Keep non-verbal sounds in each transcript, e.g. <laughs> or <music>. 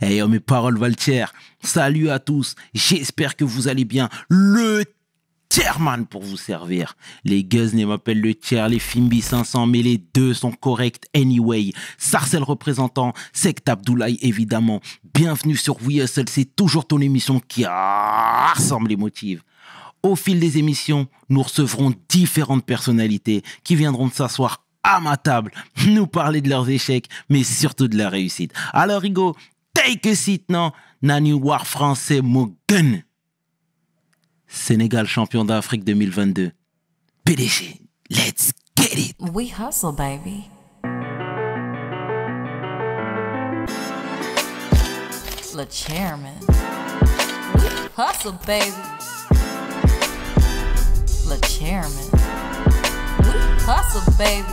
Eh, hey, oh, mes paroles Valtier, Salut à tous. J'espère que vous allez bien. Le Chairman pour vous servir. Les Guzney m'appellent le Tier, les Fimbi 500, mais les deux sont corrects anyway. Sarcel représentant, secte Abdoulaye évidemment. Bienvenue sur We c'est toujours ton émission qui rassemble les motifs. Au fil des émissions, nous recevrons différentes personnalités qui viendront s'asseoir à ma table, nous parler de leurs échecs, mais surtout de leur réussite. Alors Hugo, take it seat, non. nani war français mon Sénégal champion d'Afrique 2022. PDG, let's get it. We hustle, baby. Le chairman. We hustle, baby. Le chairman. We hustle, baby.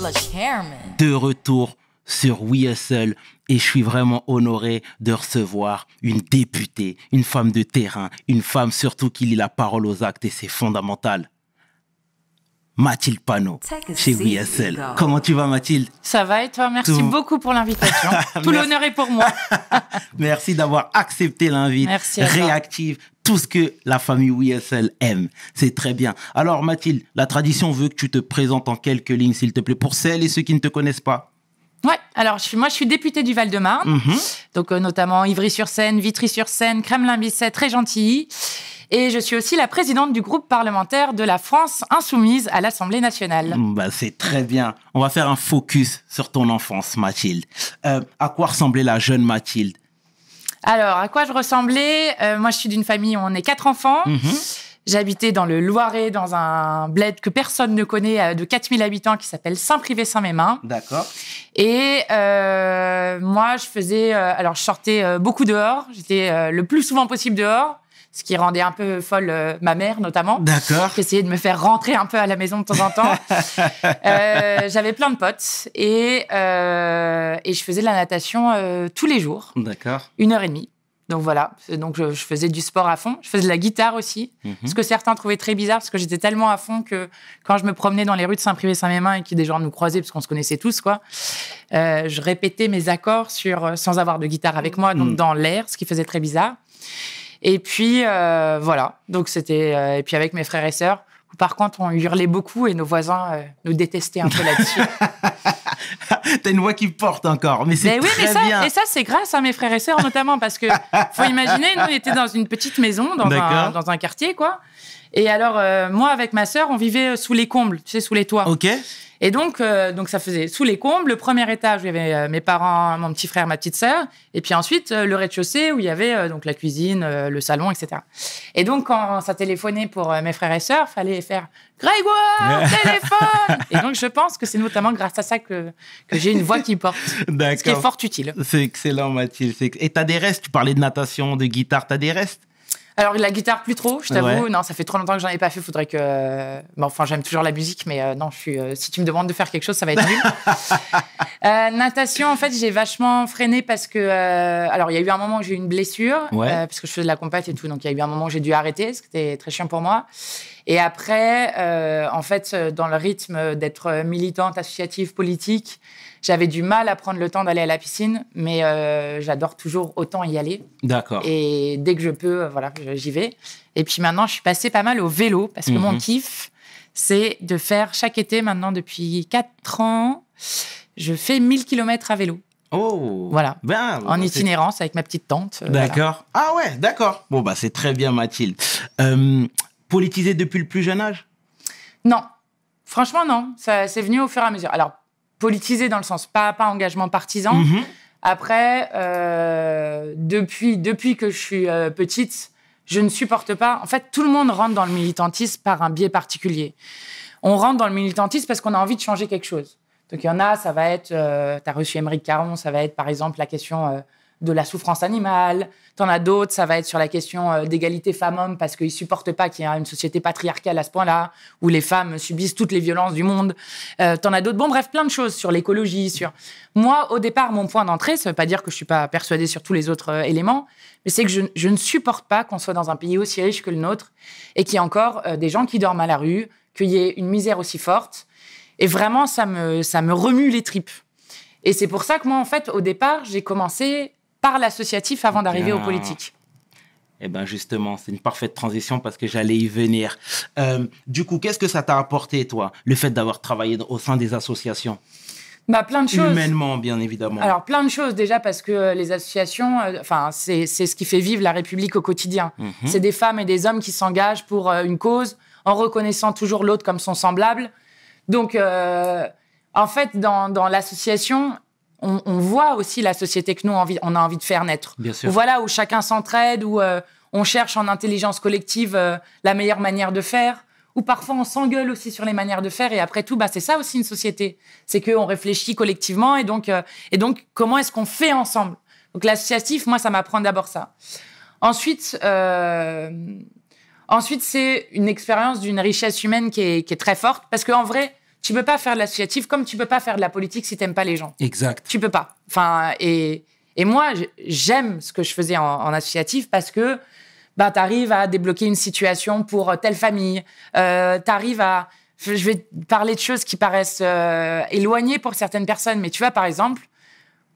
Le chairman. De retour sur WESL et je suis vraiment honoré de recevoir une députée, une femme de terrain, une femme surtout qui lit la parole aux actes et c'est fondamental. Mathilde Panot chez WESL. Comment tu vas Mathilde Ça va et toi Merci beaucoup pour l'invitation. <laughs> Tout l'honneur est pour moi. <laughs> Merci d'avoir accepté l'invite. Merci. Réactive. Tout ce que la famille WSL aime. C'est très bien. Alors Mathilde, la tradition veut que tu te présentes en quelques lignes, s'il te plaît, pour celles et ceux qui ne te connaissent pas. Ouais, alors moi je suis députée du Val-de-Marne, mhm. donc euh, notamment Ivry-sur-Seine, Vitry-sur-Seine, Kremlin-Bicêtre très Gentilly. Et je suis aussi la présidente du groupe parlementaire de la France insoumise à l'Assemblée nationale. Mm, bah, c'est très bien. On va faire un focus sur ton enfance, Mathilde. Euh, à quoi ressemblait la jeune Mathilde alors, à quoi je ressemblais euh, Moi, je suis d'une famille où on est quatre enfants. Mhm. J'habitais dans le Loiret, dans un bled que personne ne connaît, euh, de 4000 habitants, qui s'appelle Saint-Privé-Saint-Mémin. D'accord. Et euh, moi, je faisais. Euh, alors, je sortais euh, beaucoup dehors. J'étais le plus souvent possible dehors ce qui rendait un peu folle ma mère notamment. D'accord. Qui essayait de me faire rentrer un peu à la maison de temps en temps. <laughs> J'avais plein de potes et, euh, et je faisais de la natation tous les jours. D'accord. Une heure et demie. Donc voilà, donc je, faisais du sport à fond. Je faisais de la guitare aussi, mhm. ce que certains trouvaient très bizarre parce que j'étais tellement à fond que quand je me promenais dans les rues de Saint-Privé-Saint-Mémin et que des gens nous croisaient parce qu'on se connaissait tous, quoi, euh, je répétais mes accords sur, euh, sans avoir de guitare avec moi, donc mhm. dans l'air, ce qui faisait très bizarre. Et puis euh, voilà, donc c'était et puis avec mes frères et sœurs, par contre, on hurlait beaucoup et nos voisins euh, nous détestaient un peu là-dessus. <laughs> T'as une voix qui porte encore, mais c'est ben très Et ça, c'est grâce à mes frères et sœurs notamment, parce que faut imaginer, nous, on était dans une petite maison, dans, dans un quartier, quoi. Et alors, euh, moi, avec ma sœur, on vivait euh, sous les combles, tu sais, sous les toits. OK. Et donc, euh, donc ça faisait sous les combles, le premier étage où il y avait mes parents, mon petit frère, ma petite sœur, et puis ensuite le rez-de-chaussée où il y avait donc la cuisine, le salon, etc. Et donc, quand ça téléphonait pour mes frères et sœurs, fallait faire Grégoire, <laughs> téléphone Et donc, je pense que c'est notamment grâce à ça que, que j'ai une voix qui porte. Ce qui est fort utile. C'est excellent, Mathilde. Et tu as des restes Tu parlais de natation, de guitare, tu as des restes alors la guitare plus trop, je t'avoue. Non, ça fait trop longtemps que j'en ai pas fait. Faudrait que. Bon, enfin, j'aime toujours la musique, mais euh, non, je suis. Euh, si tu me demandes de faire quelque chose, ça va être nul. <laughs> Euh, natation, en fait, j'ai vachement freiné parce que. alors, il y a eu un moment où j'ai eu une blessure, parce que je faisais de la compète et tout, donc il y a eu un moment où j'ai dû arrêter, ce qui était très chiant pour moi. Et après, euh, en fait, euh, dans le rythme d'être militante, associative, politique, j'avais du mal à prendre le temps d'aller à la piscine, mais euh, j'adore toujours autant y aller. D'accord. Et dès que je peux, voilà, j'y vais. Et puis maintenant, je suis passée pas mal au vélo parce que mon mhm. kiff, c'est de faire chaque été maintenant depuis 4 ans, je fais 1000 km à vélo. Oh Voilà. Ben, en itinérance avec ma petite tante. d'accord. Ah ouais, d'accord. Bon, bah, c'est très bien, Mathilde. Euh, politisé depuis le plus jeune âge Non. Franchement, non. Ça, c'est venu au fur et à mesure. Alors, politisé dans le sens, pas, pas engagement partisan. Mhm. Après, euh, depuis, depuis que je suis euh, petite, je ne supporte pas. En fait, tout le monde rentre dans le militantisme par un biais particulier. On rentre dans le militantisme parce qu'on a envie de changer quelque chose. Donc, il y en a, ça va être, euh, tu as reçu Émeric Caron, ça va être par exemple la question de la souffrance animale. T'en as d'autres, ça va être sur la question euh, d'égalité femmes-hommes parce qu'ils supportent pas qu'il y ait une société patriarcale à ce point-là où les femmes subissent toutes les violences du monde. Euh, t'en as d'autres. Bon, bref, plein de choses sur l'écologie, sur. Moi, au départ, mon point d'entrée, ça veut pas dire que je suis pas persuadée sur tous les autres euh, éléments, mais c'est que je, ne supporte pas qu'on soit dans un pays aussi riche que le nôtre et qu'il y ait encore des gens qui dorment à la rue, qu'il y ait une misère aussi forte. Et vraiment, ça me, ça me remue les tripes. Et c'est pour ça que moi, en fait, au départ, j'ai commencé par l'associatif avant d'arriver euh, aux politiques. eh bien, justement, c'est une parfaite transition parce que j'allais y venir. Euh, du coup, qu'est-ce que ça t'a apporté, toi, le fait d'avoir travaillé au sein des associations bah, plein de choses. Humainement, bien évidemment. Alors, plein de choses déjà parce que euh, les associations, enfin, c'est ce qui fait vivre la République au quotidien. Mhm. C'est des femmes et des hommes qui s'engagent pour une cause en reconnaissant toujours l'autre comme son semblable. Donc, en fait, dans, dans l'association, on, voit aussi la société que nous, on, a envie de faire naître. Bien voilà, où chacun s'entraide, où euh, on cherche en intelligence collective euh, la meilleure manière de faire, Ou parfois on s'engueule aussi sur les manières de faire. Et après tout, bah, c'est ça aussi une société. C'est qu'on réfléchit collectivement et donc, euh, et donc comment est-ce qu'on fait ensemble Donc l'associatif, moi, ça m'apprend d'abord ça. Ensuite, ensuite c'est une expérience d'une richesse humaine qui est, qui est très forte parce qu'en vrai, tu peux pas faire de l'associatif comme tu peux pas faire de la politique si t'aimes pas les gens. Exact. Tu peux pas. Enfin, et, et moi, j'aime ce que je faisais en, associatif parce que bah, tu arrives à débloquer une situation pour euh, telle famille, euh, tu arrives à... Je vais parler de choses qui paraissent euh, éloignées pour certaines personnes, mais tu vois, par exemple,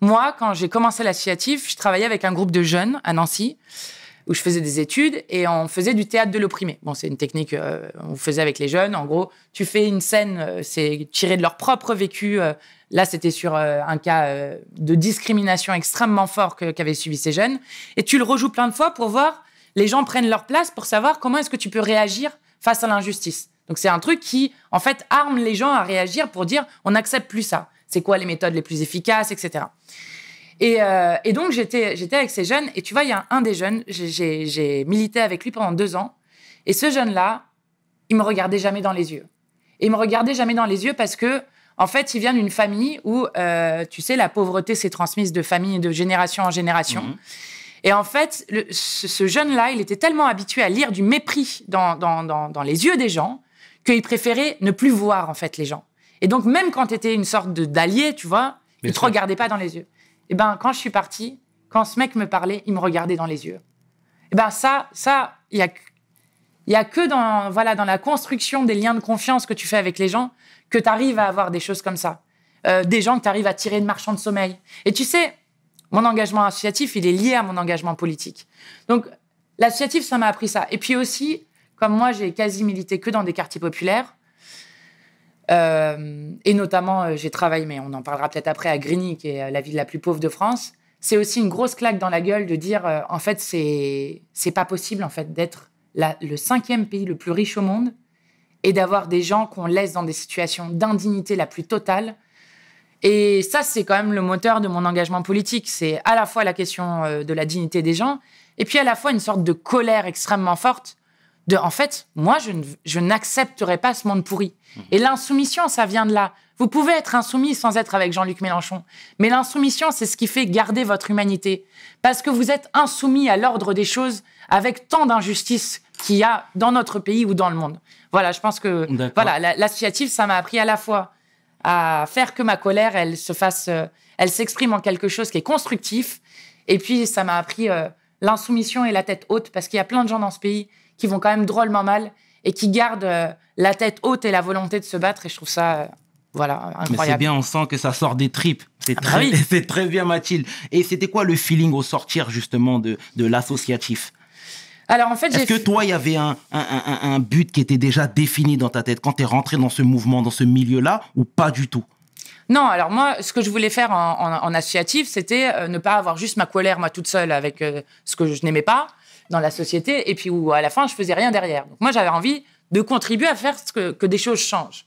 moi, quand j'ai commencé l'associatif, je travaillais avec un groupe de jeunes à Nancy où je faisais des études et on faisait du théâtre de l'opprimé. Bon, c'est une technique euh, on faisait avec les jeunes. En gros, tu fais une scène, euh, c'est tiré de leur propre vécu. Euh, là, c'était sur un cas de discrimination extrêmement fort qu'avaient subi ces jeunes. Et tu le rejoues plein de fois pour voir les gens prennent leur place pour savoir comment est-ce que tu peux réagir face à l'injustice. Donc c'est un truc qui, en fait, arme les gens à réagir pour dire on n'accepte plus ça. C'est quoi les méthodes les plus efficaces, etc. Euh, et, donc, j'étais, avec ces jeunes. Et tu vois, il y a un, des jeunes, j'ai, milité avec lui pendant deux ans. Et ce jeune-là, il me regardait jamais dans les yeux. il me regardait jamais dans les yeux parce que, en fait, il vient d'une famille où, euh, tu sais, la pauvreté s'est transmise de famille, de génération en génération. Mhm. Et en fait, ce, jeune-là, il était tellement habitué à lire du mépris dans, les yeux des gens qu'il préférait ne plus voir, en fait, les gens. Et donc, même quand tu étais une sorte d'allié, tu vois, il ne te regardait pas dans les yeux. Et eh ben, quand je suis parti, quand ce mec me parlait, il me regardait dans les yeux. Et eh ben, ça, ça, il y a, que dans, voilà, dans la construction des liens de confiance que tu fais avec les gens que tu arrives à avoir des choses comme ça. Euh, des gens que tu arrives à tirer de marchand de sommeil. Et tu sais, mon engagement associatif, il est lié à mon engagement politique. Donc, l'associatif, ça m'a appris ça. Et puis aussi, comme moi, j'ai quasi milité que dans des quartiers populaires, euh, et notamment, euh, j'ai travaillé, mais on en parlera peut-être après, à Grigny, qui est euh, la ville la plus pauvre de France. C'est aussi une grosse claque dans la gueule de dire, en fait, c'est c'est pas possible en fait d'être le cinquième pays le plus riche au monde et d'avoir des gens qu'on laisse dans des situations d'indignité la plus totale. Et ça, c'est quand même le moteur de mon engagement politique. C'est à la fois la question de la dignité des gens, et puis à la fois une sorte de colère extrêmement forte en fait, moi, je, je n'accepterai pas ce monde pourri. Mhm. Et l'insoumission, ça vient de là. Vous pouvez être insoumis sans être avec Jean-Luc Mélenchon. Mais l'insoumission, c'est ce qui fait garder votre humanité. Parce que vous êtes insoumis à l'ordre des choses avec tant d'injustices qu'il y a dans notre pays ou dans le monde. Voilà, je pense que voilà, l'associatif, ça m'a appris à la fois à faire que ma colère, elle se fasse, euh, elle s'exprime en quelque chose qui est constructif. Et puis, ça m'a appris euh, l'insoumission et la tête haute parce qu'il y a plein de gens dans ce pays qui vont quand même drôlement mal et qui gardent euh, la tête haute et la volonté de se battre. Et je trouve ça euh, voilà, incroyable. C'est bien, on sent que ça sort des tripes. Ah bah <laughs> c'est très, bien, Mathilde. Et c'était quoi le feeling au sortir justement de, l'associatif alors en fait, est-ce que toi, il y avait un, but qui était déjà défini dans ta tête quand tu es rentré dans ce mouvement, dans ce milieu-là, ou pas du tout non, alors moi, ce que je voulais faire en, associatif, c'était euh, ne pas avoir juste ma colère, moi toute seule, avec ce que je n'aimais pas, dans la société, et puis où à la fin, je faisais rien derrière. Donc moi, j'avais envie de contribuer à faire ce que, des choses changent.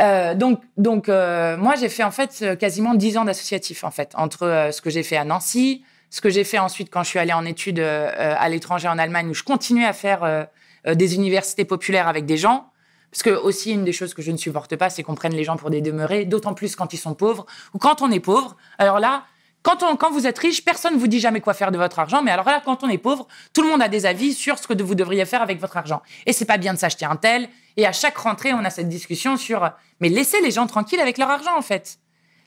Euh, donc, donc euh, moi, j'ai fait en fait euh, quasiment dix ans d'associatif, en fait, entre ce que j'ai fait à Nancy, ce que j'ai fait ensuite quand je suis allée en études à l'étranger en Allemagne, où je continuais à faire des universités populaires avec des gens. Parce que aussi, une des choses que je ne supporte pas, c'est qu'on prenne les gens pour des demeurés, d'autant plus quand ils sont pauvres, ou quand on est pauvre. Alors là, quand, quand vous êtes riche, personne ne vous dit jamais quoi faire de votre argent. Mais alors là, quand on est pauvre, tout le monde a des avis sur ce que vous devriez faire avec votre argent. Et c'est pas bien de s'acheter un tel. Et à chaque rentrée, on a cette discussion sur. Mais laissez les gens tranquilles avec leur argent, en fait.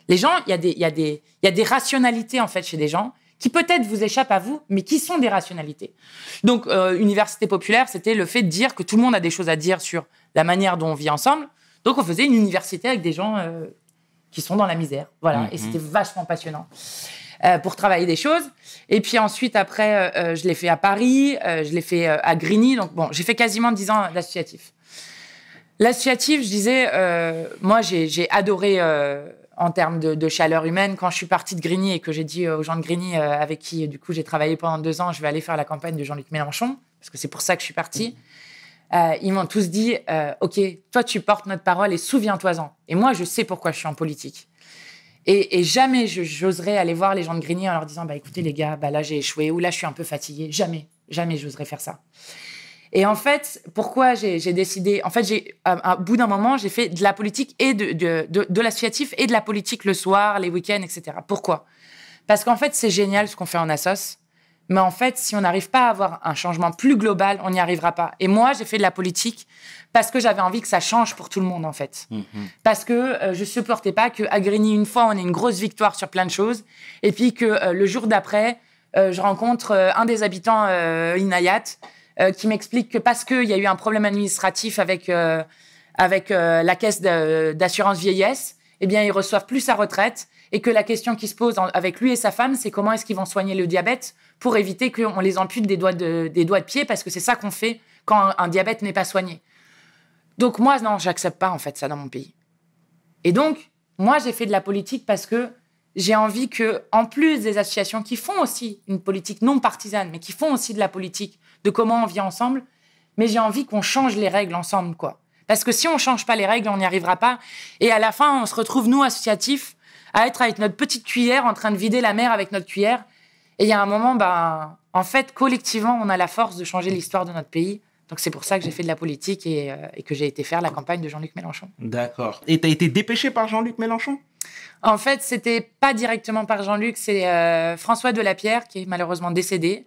Les gens, il y, a des, y, des, y a des rationalités, en fait, chez des gens qui peut-être vous échappent à vous, mais qui sont des rationalités. Donc, euh, université populaire, c'était le fait de dire que tout le monde a des choses à dire sur la manière dont on vit ensemble. Donc, on faisait une université avec des gens euh, qui sont dans la misère. Voilà, et mhm. c'était vachement passionnant. Euh, pour travailler des choses. Et puis ensuite, après, euh, euh, je l'ai fait à Paris, je l'ai fait à Grigny. Donc, bon, j'ai fait quasiment 10 ans d'associatif. L'associatif, je disais, moi, j'ai adoré en termes de, chaleur humaine. Quand je suis partie de Grigny et que j'ai dit aux gens de Grigny, avec qui, du coup, j'ai travaillé pendant deux ans, je vais aller faire la campagne de Jean-Luc Mélenchon, parce que c'est pour ça que je suis partie. Euh, ils m'ont tous dit, euh, OK, toi, tu portes notre parole et souviens-toi-en. Et moi, je sais pourquoi je suis en politique. Et, jamais j'oserais aller voir les gens de Grigny en leur disant, bah, écoutez, les gars, bah, là, j'ai échoué ou là, je suis un peu fatigué. Jamais, jamais j'oserais faire ça. Et en fait, pourquoi j'ai décidé En fait, j'ai bout d'un moment, j'ai fait de la politique et de, l'associatif et de la politique le soir, les week-ends, etc. Pourquoi Parce qu'en fait, c'est génial ce qu'on fait en assos. Mais en fait, si on n'arrive pas à avoir un changement plus global, on n'y arrivera pas. Et moi, j'ai fait de la politique parce que j'avais envie que ça change pour tout le monde, en fait. Mhm. Parce que je euh, je supportais pas qu'à Grigny, une fois, on ait une grosse victoire sur plein de choses, et puis que euh, le jour d'après, euh, je rencontre un des habitants Inayat qui m'explique que parce qu'il y a eu un problème administratif avec avec la caisse d'assurance vieillesse, eh bien, ils reçoivent plus sa retraite et que la question qui se pose avec lui et sa femme, c'est comment est-ce qu'ils vont soigner le diabète pour éviter qu'on les ampute des doigts de, des doigts de pied, parce que c'est ça qu'on fait quand un, un diabète n'est pas soigné. Donc moi, non, j'accepte pas en fait ça dans mon pays. Et donc, moi, j'ai fait de la politique parce que j'ai envie que, en plus des associations qui font aussi une politique non partisane, mais qui font aussi de la politique, de comment on vit ensemble, mais j'ai envie qu'on change les règles ensemble, quoi. Parce que si on change pas les règles, on n'y arrivera pas. Et à la fin, on se retrouve, nous, associatifs, à être avec notre petite cuillère en train de vider la mer avec notre cuillère. Et il y a un moment, ben, en fait, collectivement, on a la force de changer l'histoire de notre pays. Donc c'est pour ça que j'ai fait de la politique et, euh, que j'ai été faire la campagne de Jean-Luc Mélenchon. D'accord. Et tu as été dépêché par Jean-Luc Mélenchon En fait, c'était pas directement par Jean-Luc, c'est euh, François Delapierre qui est malheureusement décédé,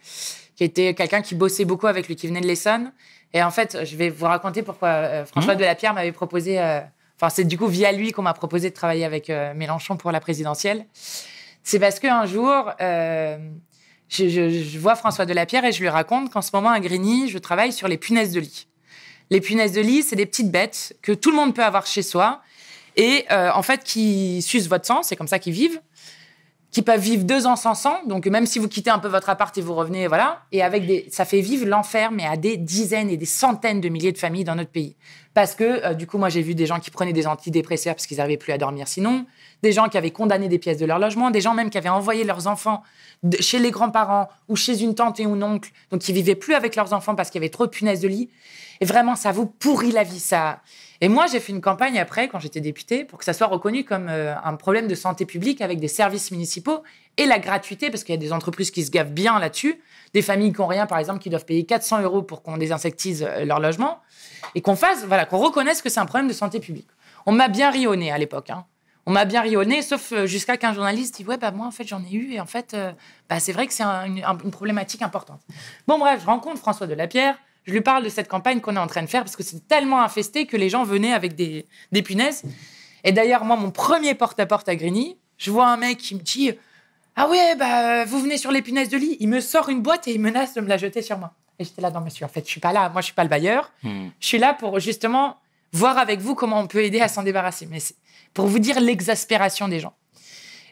qui était quelqu'un qui bossait beaucoup avec lui, qui venait de l'Essonne. Et en fait, je vais vous raconter pourquoi euh, François François mmh. La Delapierre m'avait proposé euh, Enfin, c'est du coup via lui qu'on m'a proposé de travailler avec euh, Mélenchon pour la présidentielle. C'est parce qu'un jour, euh, je, vois François Delapierre et je lui raconte qu'en ce moment, à Grigny, je travaille sur les punaises de lit. Les punaises de lit, c'est des petites bêtes que tout le monde peut avoir chez soi et euh, en fait qui sucent votre sang, c'est comme ça qu'ils vivent qui peuvent vivre deux ans sans sang. Donc, même si vous quittez un peu votre appart et vous revenez, voilà. Et avec des, ça fait vivre l'enfer, mais à des dizaines et des centaines de milliers de familles dans notre pays. Parce que, euh, du coup, moi, j'ai vu des gens qui prenaient des antidépresseurs parce qu'ils n'arrivaient plus à dormir sinon, des gens qui avaient condamné des pièces de leur logement, des gens même qui avaient envoyé leurs enfants chez les grands-parents ou chez une tante et un oncle, donc qui vivaient plus avec leurs enfants parce qu'il y avait trop de punaises de lit. Et vraiment, ça vous pourrit la vie, ça. Et moi, j'ai fait une campagne après, quand j'étais députée, pour que ça soit reconnu comme euh, un problème de santé publique avec des services municipaux et la gratuité, parce qu'il y a des entreprises qui se gavent bien là-dessus, des familles qui n'ont rien, par exemple, qui doivent payer 400 euros pour qu'on désinsectise euh, leur logement, et qu'on fasse, voilà, qu'on reconnaisse que c'est un problème de santé publique. On m'a bien rionné à l'époque. Hein. On m'a bien rionné, sauf euh, jusqu'à qu'un journaliste dit Ouais, bah moi, en fait, j'en ai eu, et en fait, bah, c'est vrai que c'est une, une problématique importante. Bon, bref, je rencontre François Delapierre je lui parle de cette campagne qu'on est en train de faire parce que c'est tellement infesté que les gens venaient avec des, punaises. Et d'ailleurs, moi, mon premier porte-à-porte -à, Grigny, je vois un mec qui me dit Ah ouais, bah, vous venez sur les punaises de lit. Il me sort une boîte et il menace de me la jeter sur moi. Et j'étais là, non, monsieur, en fait, je suis pas là. Moi, je suis pas le bailleur. Hmm. Je suis là pour justement voir avec vous comment on peut aider à s'en débarrasser. Mais c'est pour vous dire l'exaspération des gens.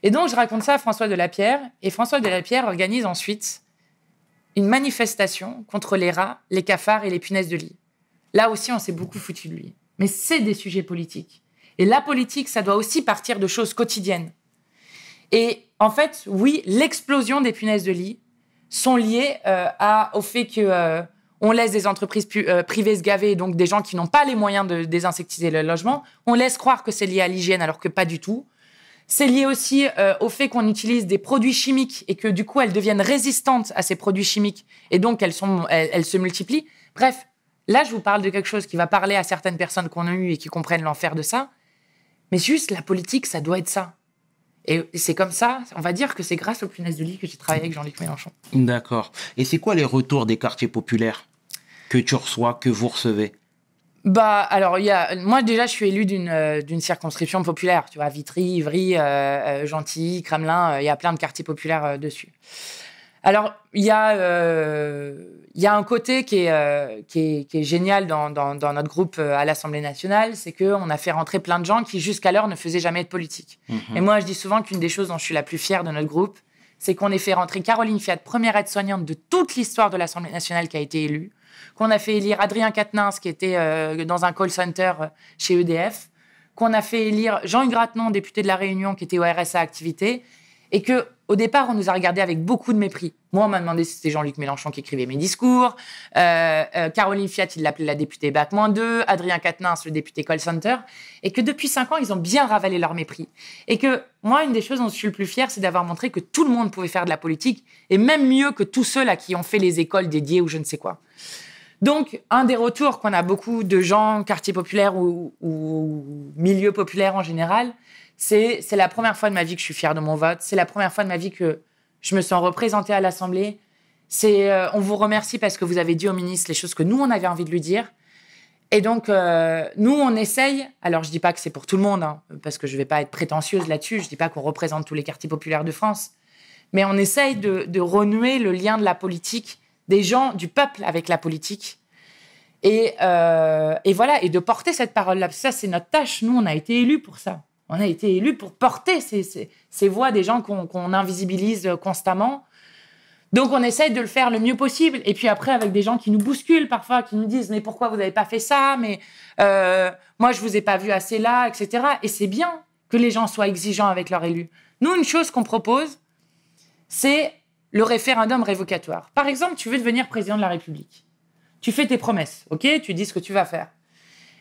Et donc, je raconte ça à François Delapierre. Et François Delapierre organise ensuite une manifestation contre les rats, les cafards et les punaises de lit. Là aussi, on s'est beaucoup foutu de lui. Mais c'est des sujets politiques. Et la politique, ça doit aussi partir de choses quotidiennes. Et en fait, oui, l'explosion des punaises de lit sont liées euh, au fait que euh, on laisse des entreprises euh, privées se gaver, donc des gens qui n'ont pas les moyens de désinsectiser le logement. On laisse croire que c'est lié à l'hygiène alors que pas du tout. C'est lié aussi euh, au fait qu'on utilise des produits chimiques et que du coup elles deviennent résistantes à ces produits chimiques et donc elles, se multiplient. Bref, là je vous parle de quelque chose qui va parler à certaines personnes qu'on a eues et qui comprennent l'enfer de ça. Mais juste la politique, ça doit être ça. Et c'est comme ça, on va dire que c'est grâce aux punaises de lit que j'ai travaillé avec Jean-Luc Mélenchon. D'accord. Et c'est quoi les retours des quartiers populaires que tu reçois, que vous recevez bah, alors, il y a, moi, déjà, je suis élue d'une, euh, d'une circonscription populaire. Tu vois, Vitry, Ivry, euh, euh, Gentilly, Kremlin, il y a plein de quartiers populaires dessus. Alors, il y, a, il y a un côté qui est, qui est, qui est génial dans, dans, notre groupe à l'Assemblée nationale, c'est qu'on a fait rentrer plein de gens qui, jusqu'alors, ne faisaient jamais de politique. Mhm. Et moi, je dis souvent qu'une des choses dont je suis la plus fière de notre groupe, c'est qu'on ait fait rentrer Caroline Fiat, première aide-soignante de toute l'histoire de l'Assemblée nationale qui a été élue, qu'on a fait élire Adrien Quatennens, qui était euh, dans un call center euh, chez EDF, qu'on a fait élire Jean Gratenon, député de La Réunion, qui était au RSA Activité, et que au départ, on nous a regardés avec beaucoup de mépris. Moi, on m'a demandé si c'était Jean-Luc Mélenchon qui écrivait mes discours. Euh, Caroline Fiat, il l'appelait la députée Bac 2. Adrien Quatennens, le député call center. Et que depuis cinq ans, ils ont bien ravalé leur mépris. Et que moi, une des choses dont je suis le plus fier, c'est d'avoir montré que tout le monde pouvait faire de la politique, et même mieux que tous ceux là qui ont fait les écoles dédiées ou je ne sais quoi. Donc, un des retours qu'on a beaucoup de gens, quartier populaires ou, ou milieu populaire en général, c'est c'est la première fois de ma vie que je suis fière de mon vote. C'est la première fois de ma vie que je me sens représentée à l'Assemblée. C'est euh, on vous remercie parce que vous avez dit au ministre les choses que nous on avait envie de lui dire. Et donc euh, nous on essaye. Alors je dis pas que c'est pour tout le monde hein, parce que je vais pas être prétentieuse là-dessus. Je ne dis pas qu'on représente tous les quartiers populaires de France, mais on essaye de renouer le lien de la politique des gens du peuple avec la politique. Euh, et, voilà, et de porter cette parole-là. Ça, c'est notre tâche. Nous, on a été élus pour ça. On a été élus pour porter ces, voix des gens qu'on invisibilise constamment. Donc, on essaye de le faire le mieux possible. Et puis après, avec des gens qui nous bousculent parfois, qui nous disent Mais pourquoi vous n'avez pas fait ça Mais euh, moi, je ne vous ai pas vu assez là, etc. Et c'est bien que les gens soient exigeants avec leurs élus. Nous, une chose qu'on propose, c'est le référendum révocatoire. Par exemple, tu veux devenir président de la République. Tu fais tes promesses, ok Tu dis ce que tu vas faire.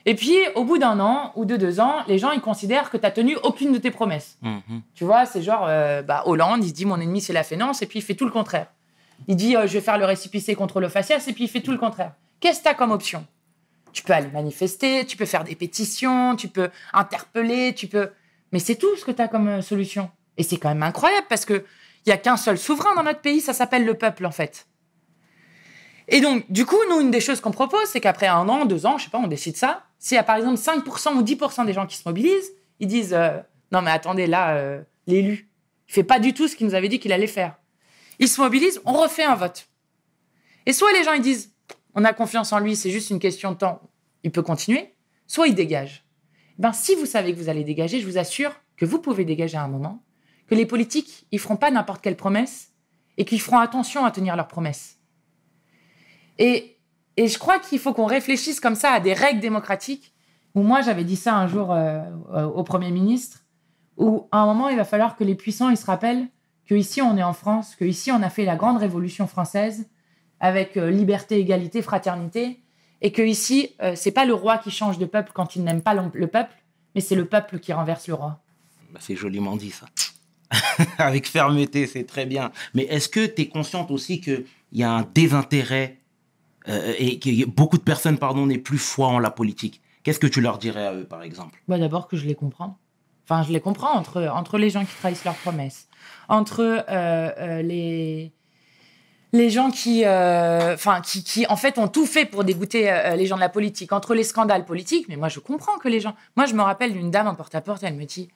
Et puis, au bout d'un an ou de deux ans, les gens, ils considèrent que tu n'as tenu aucune de tes promesses. Mhm. Tu vois, c'est genre, euh, bah, Hollande, il se dit, mon ennemi, c'est la finance, et puis il fait tout le contraire. Il dit, euh, je vais faire le récipicé contre le faciès, et puis il fait tout le contraire. Qu'est-ce que tu as comme option Tu peux aller manifester, tu peux faire des pétitions, tu peux interpeller, tu peux... Mais c'est tout ce que tu as comme euh, solution. Et c'est quand même incroyable parce que il n'y a qu'un seul souverain dans notre pays, ça s'appelle le peuple, en fait. Et donc, du coup, nous, une des choses qu'on propose, c'est qu'après un an, deux ans, je sais pas, on décide ça. S'il y a par exemple 5% ou 10% des gens qui se mobilisent, ils disent euh, Non, mais attendez, là, euh, l'élu, il fait pas du tout ce qu'il nous avait dit qu'il allait faire. Ils se mobilisent, on refait un vote. Et soit les gens, ils disent On a confiance en lui, c'est juste une question de temps, il peut continuer, soit ils dégagent. Eh ben, si vous savez que vous allez dégager, je vous assure que vous pouvez dégager à un moment que les politiques, ils feront pas n'importe quelle promesse et qu'ils feront attention à tenir leurs promesses. Et, et je crois qu'il faut qu'on réfléchisse comme ça à des règles démocratiques. Où moi, j'avais dit ça un jour euh, au Premier ministre, où à un moment, il va falloir que les puissants, ils se rappellent qu'ici, on est en France, qu'ici, on a fait la grande révolution française avec euh, liberté, égalité, fraternité, et qu'ici, ici n'est euh, c'est pas le roi qui change de peuple quand il n'aime pas le peuple, mais c'est le peuple qui renverse le roi. Bah, c'est joliment dit ça. <laughs> avec fermeté, c'est très bien. Mais est-ce que tu es consciente aussi qu'il y a un désintérêt euh, et que beaucoup de personnes, pardon, n'aient plus foi en la politique Qu'est-ce que tu leur dirais à eux, par exemple bah, D'abord que je les comprends. Enfin, je les comprends entre, entre les gens qui trahissent leurs promesses, entre euh, euh, les, les gens qui, qui, en fait, ont tout fait pour dégoûter les gens de la politique, entre les scandales politiques. Mais moi, je comprends que les gens. Moi, je me rappelle d'une dame en porte à -porte, elle me dit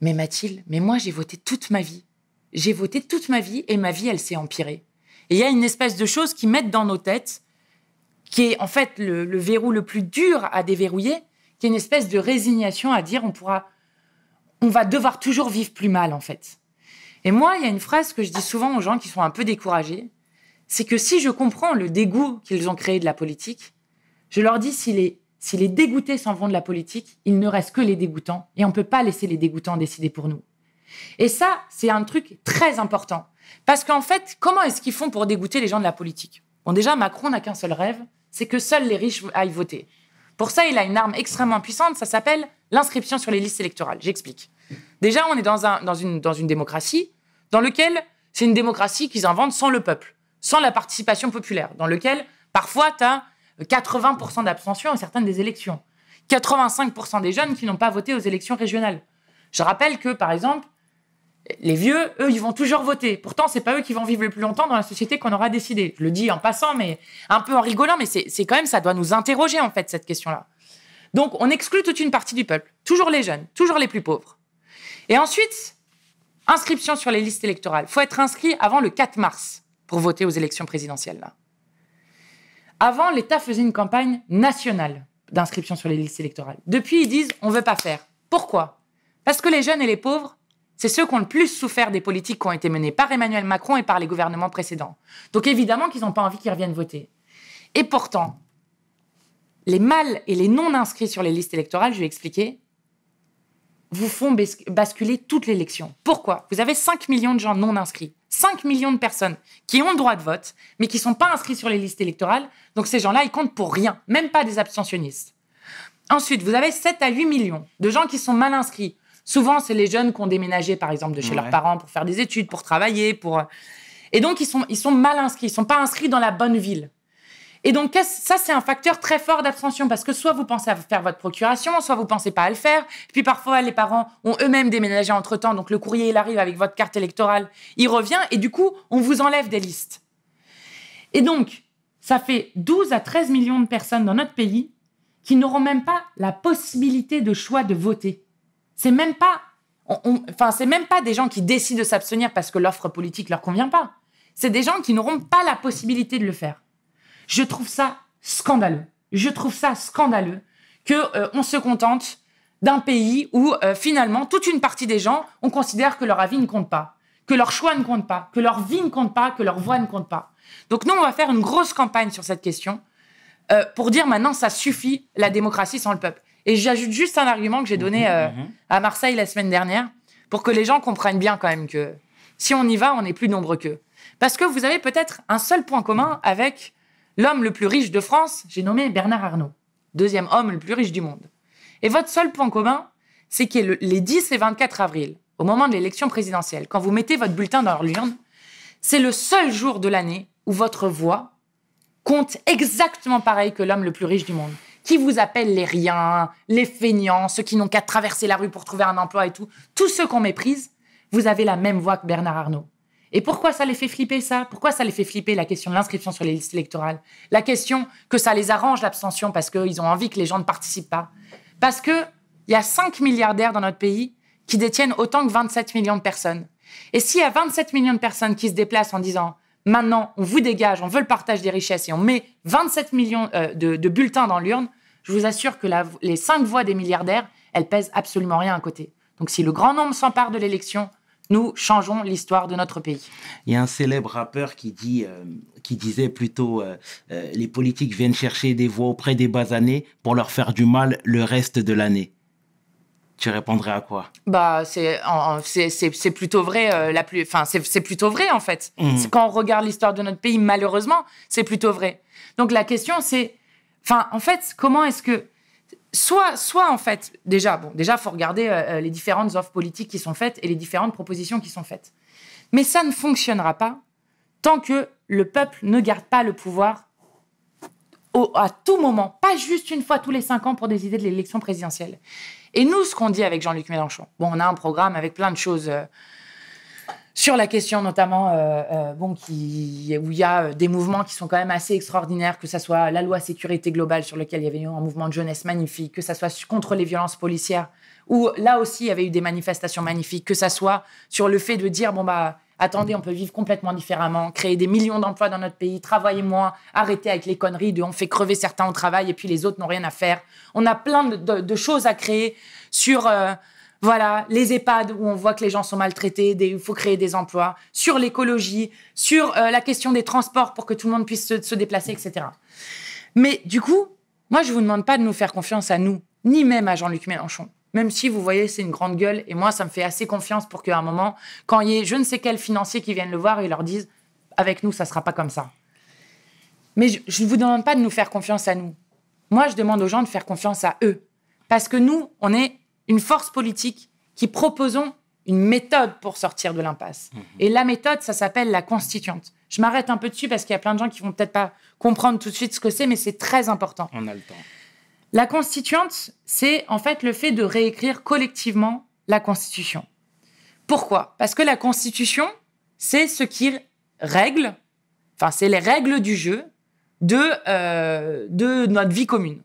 mais Mathilde, mais moi j'ai voté toute ma vie. J'ai voté toute ma vie et ma vie, elle s'est empirée. Et il y a une espèce de chose qui mettent dans nos têtes, qui est en fait le, le, verrou le plus dur à déverrouiller, qui est une espèce de résignation à dire on pourra, on va devoir toujours vivre plus mal en fait. Et moi, il y a une phrase que je dis souvent aux gens qui sont un peu découragés, c'est que si je comprends le dégoût qu'ils ont créé de la politique, je leur dis s'il est si les dégoûtés s'en vont de la politique, il ne reste que les dégoûtants et on ne peut pas laisser les dégoûtants décider pour nous. Et ça, c'est un truc très important. Parce qu'en fait, comment est-ce qu'ils font pour dégoûter les gens de la politique Bon, déjà, Macron n'a qu'un seul rêve, c'est que seuls les riches aillent voter. Pour ça, il a une arme extrêmement puissante, ça s'appelle l'inscription sur les listes électorales. J'explique. Déjà, on est dans, une, démocratie dans laquelle c'est une démocratie qu'ils inventent sans le peuple, sans la participation populaire, dans laquelle parfois tu as 80% d'abstention à certaines des élections. 85% des jeunes qui n'ont pas voté aux élections régionales. Je rappelle que, par exemple, les vieux, eux, ils vont toujours voter. Pourtant, ce c'est pas eux qui vont vivre le plus longtemps dans la société qu'on aura décidé. Je le dis en passant, mais un peu en rigolant, mais c'est quand même, ça doit nous interroger, en fait, cette question-là. Donc, on exclut toute une partie du peuple. Toujours les jeunes, toujours les plus pauvres. Et ensuite, inscription sur les listes électorales. Il Faut être inscrit avant le 4 mars pour voter aux élections présidentielles, là. Avant, l'État faisait une campagne nationale d'inscription sur les listes électorales. Depuis, ils disent on veut pas faire. Pourquoi Parce que les jeunes et les pauvres, c'est ceux qui ont le plus souffert des politiques qui ont été menées par Emmanuel Macron et par les gouvernements précédents. Donc évidemment qu'ils n'ont pas envie qu'ils reviennent voter. Et pourtant, les mâles et les non-inscrits sur les listes électorales, je vais expliquer, vous font basculer toute l'élection. Pourquoi Vous avez 5 millions de gens non inscrits. 5 millions de personnes qui ont le droit de vote, mais qui ne sont pas inscrits sur les listes électorales. Donc ces gens-là, ils comptent pour rien, même pas des abstentionnistes. Ensuite, vous avez 7 à 8 millions de gens qui sont mal inscrits. Souvent, c'est les jeunes qui ont déménagé, par exemple, de chez leurs parents pour faire des études, pour travailler, pour... Et donc, ils sont, ils sont mal inscrits, ils ne sont pas inscrits dans la bonne ville. Et donc, ça, c'est un facteur très fort d'abstention parce que soit vous pensez à faire votre procuration, soit vous pensez pas à le faire. Puis parfois, les parents ont eux-mêmes déménagé entre-temps, donc le courrier, il arrive avec votre carte électorale, il revient et du coup, on vous enlève des listes. Et donc, ça fait 12 à 13 millions de personnes dans notre pays qui n'auront même pas la possibilité de choix de voter. C'est même pas, enfin, c'est même pas des gens qui décident de s'abstenir parce que l'offre politique leur convient pas. C'est des gens qui n'auront pas la possibilité de le faire. Je trouve ça scandaleux. Je trouve ça scandaleux que euh, on se contente d'un pays où euh, finalement toute une partie des gens on considère que leur avis ne compte pas, que leur choix ne compte pas, que leur vie ne compte pas, que leur voix ne compte pas. Donc nous on va faire une grosse campagne sur cette question euh, pour dire maintenant ça suffit la démocratie sans le peuple. Et j'ajoute juste un argument que j'ai donné mmh, mmh, mmh. à Marseille la semaine dernière pour que les gens comprennent bien quand même que si on y va, on est plus nombreux qu'eux. Parce que vous avez peut-être un seul point commun avec L'homme le plus riche de France, j'ai nommé Bernard Arnault, deuxième homme le plus riche du monde. Et votre seul point commun, c'est que les 10 et 24 avril, au moment de l'élection présidentielle, quand vous mettez votre bulletin dans l'urne, c'est le seul jour de l'année où votre voix compte exactement pareil que l'homme le plus riche du monde, qui vous appelle les riens, les feignants, ceux qui n'ont qu'à traverser la rue pour trouver un emploi et tout, tous ceux qu'on méprise, vous avez la même voix que Bernard Arnault. Et pourquoi ça les fait flipper ça Pourquoi ça les fait flipper la question de l'inscription sur les listes électorales La question que ça les arrange l'abstention parce qu'ils ont envie que les gens ne participent pas Parce qu'il y a 5 milliardaires dans notre pays qui détiennent autant que 27 millions de personnes. Et s'il y a 27 millions de personnes qui se déplacent en disant maintenant on vous dégage, on veut le partage des richesses et on met 27 millions euh, de, bulletins dans l'urne, je vous assure que les 5 voix des milliardaires, elles pèsent absolument rien à côté. Donc si le grand nombre s'empare de l'élection, nous changeons l'histoire de notre pays. Il y a un célèbre rappeur qui, dit, euh, qui disait plutôt euh, euh, Les politiques viennent chercher des voix auprès des bas années pour leur faire du mal le reste de l'année. Tu répondrais à quoi Bah, c'est c'est plutôt vrai. la plus, enfin, c'est plutôt vrai en fait. Mmh. Quand on regarde l'histoire de notre pays, malheureusement, c'est plutôt vrai. Donc la question, c'est, enfin, en fait, comment est-ce que soit, soit en fait, déjà, bon, déjà, faut regarder euh, euh, les différentes offres politiques qui sont faites et les différentes propositions qui sont faites. Mais ça ne fonctionnera pas tant que le peuple ne garde pas le pouvoir à tout moment, pas juste une fois tous les cinq ans pour des idées de l'élection présidentielle. Et nous, ce qu'on dit avec Jean-Luc Mélenchon, bon, on a un programme avec plein de choses. Euh, sur la question notamment euh, euh, bon où il y a euh, des mouvements qui sont quand même assez extraordinaires que ce soit la loi sécurité globale sur laquelle il y avait eu un mouvement de jeunesse magnifique que ce soit contre les violences policières où là aussi il y avait eu des manifestations magnifiques que ce soit sur le fait de dire bon bah attendez on peut vivre complètement différemment créer des millions d'emplois dans notre pays travailler moins arrêter avec les conneries de on fait crever certains au travail et puis les autres n'ont rien à faire on a plein de, choses à créer sur voilà, les EHPAD où on voit que les gens sont maltraités, il faut créer des emplois, sur l'écologie, sur euh, la question des transports pour que tout le monde puisse se, déplacer, etc. Mais du coup, moi, je ne vous demande pas de nous faire confiance à nous, ni même à Jean-Luc Mélenchon. Même si, vous voyez, c'est une grande gueule, et moi, ça me fait assez confiance pour qu'à un moment, quand il y ait je ne sais quel financier qui vienne le voir, et leur dise avec nous, ça sera pas comme ça. Mais je ne vous demande pas de nous faire confiance à nous. Moi, je demande aux gens de faire confiance à eux. Parce que nous, on est une force politique qui proposons une méthode pour sortir de l'impasse. Mhm. Et la méthode, ça s'appelle la constituante. Je m'arrête un peu dessus parce qu'il y a plein de gens qui vont peut-être pas comprendre tout de suite ce que c'est, mais c'est très important. On a le temps. La constituante, c'est en fait le fait de réécrire collectivement la Constitution. Pourquoi Parce que la Constitution, c'est ce qui règle, enfin c'est les règles du jeu de, euh, de notre vie commune.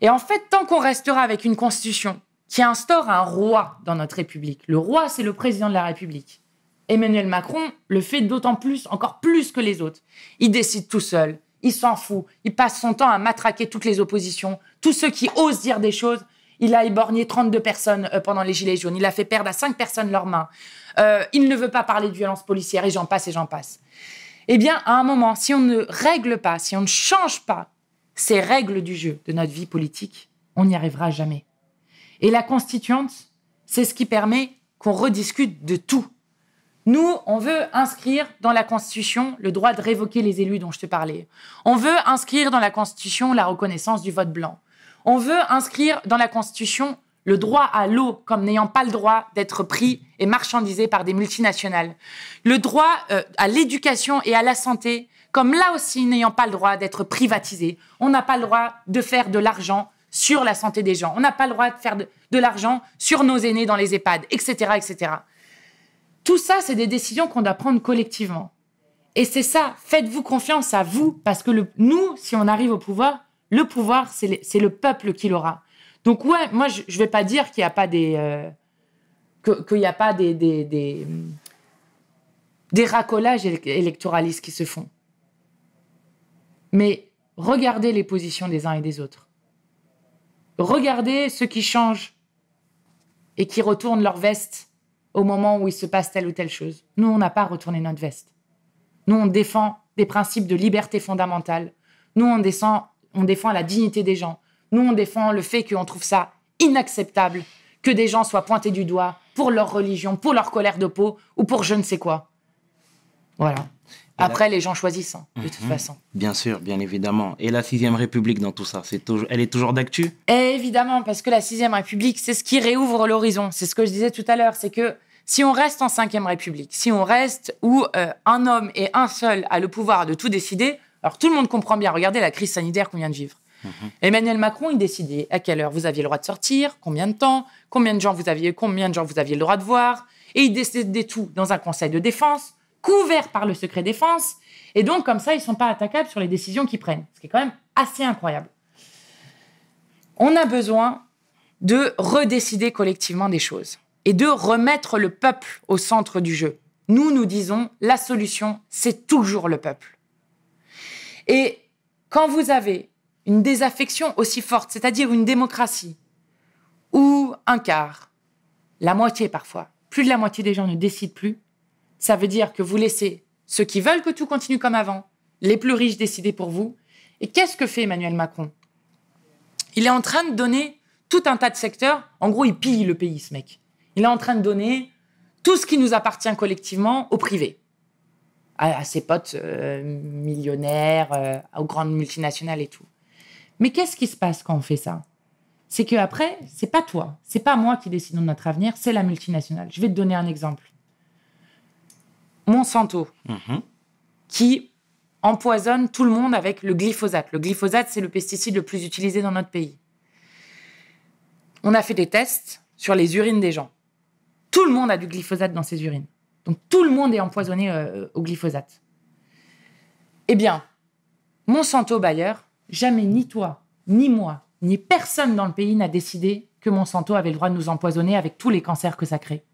Et en fait, tant qu'on restera avec une Constitution qui instaure un roi dans notre République. Le roi, c'est le président de la République. Emmanuel Macron le fait d'autant plus, encore plus que les autres. Il décide tout seul, il s'en fout, il passe son temps à matraquer toutes les oppositions, tous ceux qui osent dire des choses. Il a éborgné 32 personnes euh, pendant les Gilets jaunes, il a fait perdre à 5 personnes leurs mains. Euh, il ne veut pas parler de violence policière et j'en passe et j'en passe. Eh bien, à un moment, si on ne règle pas, si on ne change pas ces règles du jeu de notre vie politique, on n'y arrivera jamais. Et la constituante, c'est ce qui permet qu'on rediscute de tout. Nous, on veut inscrire dans la Constitution le droit de révoquer les élus dont je te parlais. On veut inscrire dans la Constitution la reconnaissance du vote blanc. On veut inscrire dans la Constitution le droit à l'eau comme n'ayant pas le droit d'être pris et marchandisé par des multinationales. Le droit euh, à l'éducation et à la santé comme là aussi n'ayant pas le droit d'être privatisé. On n'a pas le droit de faire de l'argent sur la santé des gens. On n'a pas le droit de faire de, l'argent sur nos aînés dans les EHPAD, etc., etc. Tout ça, c'est des décisions qu'on doit prendre collectivement. Et c'est ça, faites-vous confiance à vous, parce que le, nous, si on arrive au pouvoir, le pouvoir, c'est le, peuple qui l'aura. Donc ouais, moi, je ne vais pas dire qu'il n'y a pas des... Euh, qu'il n'y a pas des racolages électoralistes qui se font. Mais regardez les positions des uns et des autres. Regardez ceux qui changent et qui retournent leur veste au moment où il se passe telle ou telle chose. Nous, on n'a pas retourné notre veste. Nous, on défend des principes de liberté fondamentale. Nous, on, on défend la dignité des gens. Nous, on défend le fait qu'on trouve ça inacceptable que des gens soient pointés du doigt pour leur religion, pour leur colère de peau ou pour je ne sais quoi. Voilà. Après, les gens choisissent, hein, de mhm. toute façon. Bien sûr, bien évidemment. Et la Sixième République dans tout ça, c'est toujours... elle est toujours d'actu Évidemment, parce que la Sixième République, c'est ce qui réouvre l'horizon. C'est ce que je disais tout à l'heure, c'est que si on reste en Cinquième République, si on reste où euh, un homme et un seul a le pouvoir de tout décider, alors tout le monde comprend bien, regardez la crise sanitaire qu'on vient de vivre. Mhm. Emmanuel Macron, il décidait à quelle heure vous aviez le droit de sortir, combien de temps, combien de gens vous aviez, combien de gens vous aviez le droit de voir, et il décidait tout dans un conseil de défense, couverts par le secret défense. Et donc, comme ça, ils ne sont pas attaquables sur les décisions qu'ils prennent, ce qui est quand même assez incroyable. On a besoin de redécider collectivement des choses et de remettre le peuple au centre du jeu. Nous, nous disons, la solution, c'est toujours le peuple. Et quand vous avez une désaffection aussi forte, c'est-à-dire une démocratie, où un quart, la moitié parfois, plus de la moitié des gens ne décident plus, ça veut dire que vous laissez ceux qui veulent que tout continue comme avant, les plus riches décider pour vous. Et qu'est-ce que fait Emmanuel Macron Il est en train de donner tout un tas de secteurs. En gros, il pille le pays, ce mec. Il est en train de donner tout ce qui nous appartient collectivement au privé, à, ses potes euh, millionnaires, euh, aux grandes multinationales et tout. Mais qu'est-ce qui se passe quand on fait ça C'est qu'après, ce n'est pas toi, c'est pas moi qui décidons de notre avenir, c'est la multinationale. Je vais te donner un exemple. Monsanto, mhm. qui empoisonne tout le monde avec le glyphosate. Le glyphosate, c'est le pesticide le plus utilisé dans notre pays. On a fait des tests sur les urines des gens. Tout le monde a du glyphosate dans ses urines. Donc tout le monde est empoisonné euh, au glyphosate. Eh bien, Monsanto Bayer, jamais ni toi, ni moi, ni personne dans le pays n'a décidé que Monsanto avait le droit de nous empoisonner avec tous les cancers que ça crée.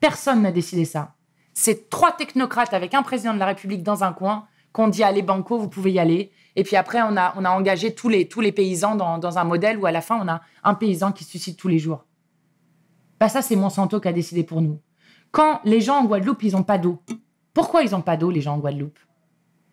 Personne n'a décidé ça c'est trois technocrates avec un président de la République dans un coin qu'on dit allez banco, vous pouvez y aller. Et puis après, on a, engagé tous les, paysans dans, un modèle où à la fin, on a un paysan qui suscite tous les jours. Bah ça, c'est Monsanto qui a décidé pour nous. Quand les gens en Guadeloupe, ils n'ont pas d'eau. Pourquoi ils n'ont pas d'eau, les gens en Guadeloupe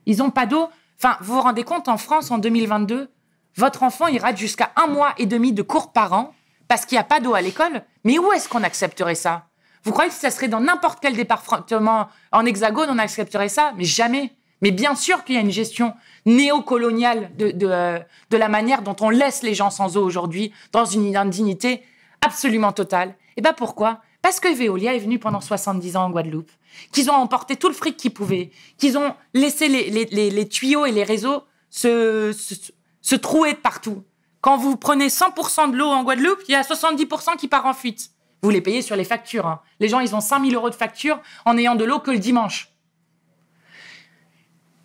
Ils n'ont pas d'eau. Enfin, vous vous rendez compte, en France, en 2022, votre enfant rate jusqu'à un mois et demi de cours par an parce qu'il n'y a pas d'eau à l'école. Mais où est-ce qu'on accepterait ça vous croyez que ça serait dans n'importe quel département en hexagone, on accepterait ça Mais jamais. Mais bien sûr qu'il y a une gestion néocoloniale de, euh, de, la manière dont on laisse les gens sans eau aujourd'hui, dans une indignité absolument totale. Et eh bien pourquoi Parce que Veolia est venue pendant 70 ans en Guadeloupe, qu'ils ont emporté tout le fric qu'ils pouvaient, qu'ils ont laissé les, les, les, tuyaux et les réseaux se, se, se trouer de partout. Quand vous prenez 100% de l'eau en Guadeloupe, il y a 70% qui part en fuite. Vous les payez sur les factures. Hein. Les gens, ils ont 5000 euros de facture en ayant de l'eau que le dimanche.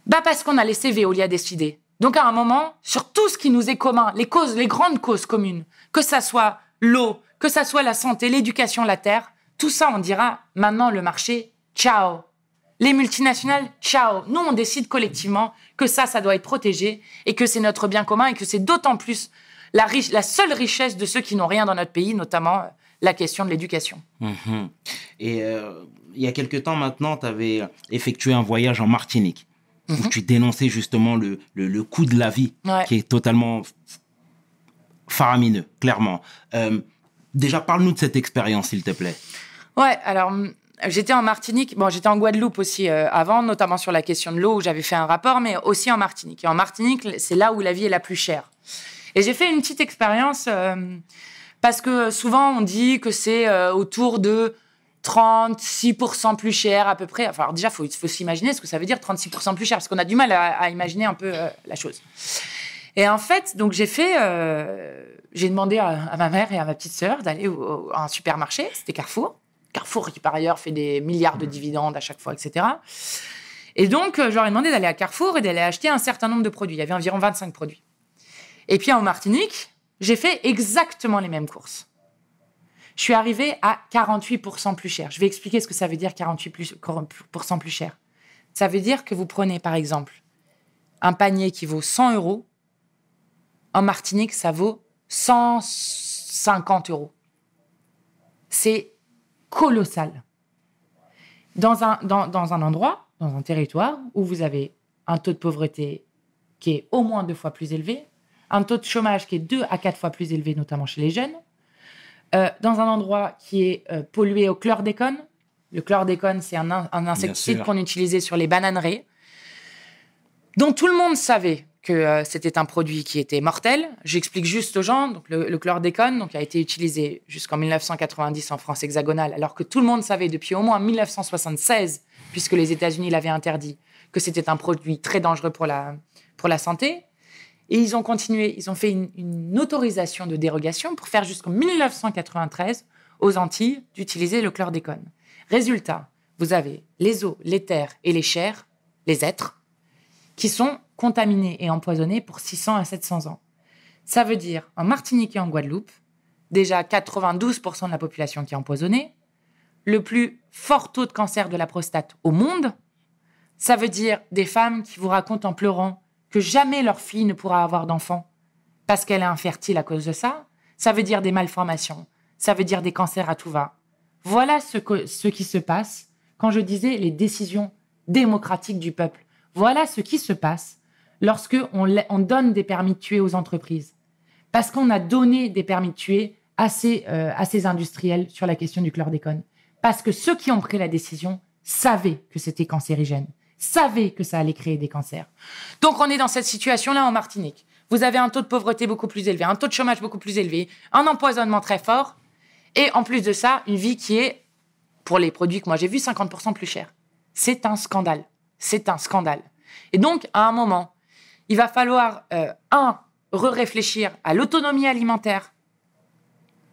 Bah parce qu'on a laissé Veolia décider. Donc à un moment, sur tout ce qui nous est commun, les causes, les grandes causes communes, que ça soit l'eau, que ça soit la santé, l'éducation, la terre, tout ça, on dira maintenant le marché, ciao. Les multinationales, ciao. Nous, on décide collectivement que ça, ça doit être protégé et que c'est notre bien commun et que c'est d'autant plus la, riche, la seule richesse de ceux qui n'ont rien dans notre pays, notamment euh, la question de l'éducation. Mhm. Et euh, il y a quelque temps maintenant, tu avais effectué un voyage en Martinique où mhm. tu dénonçais justement le, coût de la vie qui est totalement faramineux, clairement. Euh, déjà, parle-nous de cette expérience, s'il te plaît. Ouais, alors hum, j'étais en Martinique, bon, j'étais en Guadeloupe aussi euh, avant, notamment sur la question de l'eau où j'avais fait un rapport, mais aussi en Martinique. Et en Martinique, c'est là où la vie est la plus chère. Et j'ai fait une petite expérience. Parce que souvent, on dit que c'est euh, autour de 36% plus cher à peu près. Enfin, alors déjà, il faut, s'imaginer ce que ça veut dire 36% plus cher, parce qu'on a du mal à, imaginer un peu euh, la chose. Et en fait, donc j'ai fait, euh, j'ai demandé à, à, ma mère et à ma petite sœur d'aller à un supermarché, c'était Carrefour. Carrefour qui par ailleurs fait des milliards de mmh. dividendes à chaque fois, etc. Et donc, je ai demandé d'aller à Carrefour et d'aller acheter un certain nombre de produits. Il y avait environ 25 produits. Et puis en Martinique, j'ai fait exactement les mêmes courses. Je suis arrivée à 48% plus cher. Je vais expliquer ce que ça veut dire 48% plus cher. Ça veut dire que vous prenez par exemple un panier qui vaut 100 euros. En Martinique, ça vaut 150 euros. C'est colossal. Dans un, dans un endroit, dans un territoire où vous avez un taux de pauvreté qui est au moins deux fois plus élevé, un taux de chômage qui est deux à quatre fois plus élevé, notamment chez les jeunes, euh, dans un endroit qui est euh, pollué au chlordécone. Le chlordécone, c'est un, insecticide qu'on utilisait sur les bananeraies, dont tout le monde savait que euh, c'était un produit qui était mortel. J'explique juste aux gens, donc le, chlordécone a été utilisé jusqu'en 1990 en France hexagonale, alors que tout le monde savait depuis au moins 1976, puisque les États-Unis l'avaient interdit, que c'était un produit très dangereux pour la santé. Et ils ont continué, ils ont fait une, autorisation de dérogation pour faire jusqu'en 1993 aux Antilles d'utiliser le chlordécone. Résultat, vous avez les eaux, les terres et les chairs, les êtres, qui sont contaminés et empoisonnés pour 600 à 700 ans. Ça veut dire en Martinique et en Guadeloupe, déjà 92% de la population qui est empoisonnée, le plus fort taux de cancer de la prostate au monde. Ça veut dire des femmes qui vous racontent en pleurant que jamais leur fille ne pourra avoir d'enfant parce qu'elle est infertile à cause de ça, ça veut dire des malformations, ça veut dire des cancers à tout va. Voilà ce, qui se passe quand je disais les décisions démocratiques du peuple. Voilà ce qui se passe lorsque on, donne des permis de tuer aux entreprises. Parce qu'on a donné des permis de tuer à euh, à ces industriels sur la question du chlordécone. Parce que ceux qui ont pris la décision savaient que c'était cancérigène savaient que ça allait créer des cancers. Donc on est dans cette situation-là en Martinique. Vous avez un taux de pauvreté beaucoup plus élevé, un taux de chômage beaucoup plus élevé, un empoisonnement très fort, et en plus de ça, une vie qui est, pour les produits que moi j'ai vus, 50% plus chère. C'est un scandale. C'est un scandale. Et donc, à un moment, il va falloir, euh, un, un, réfléchir à l'autonomie alimentaire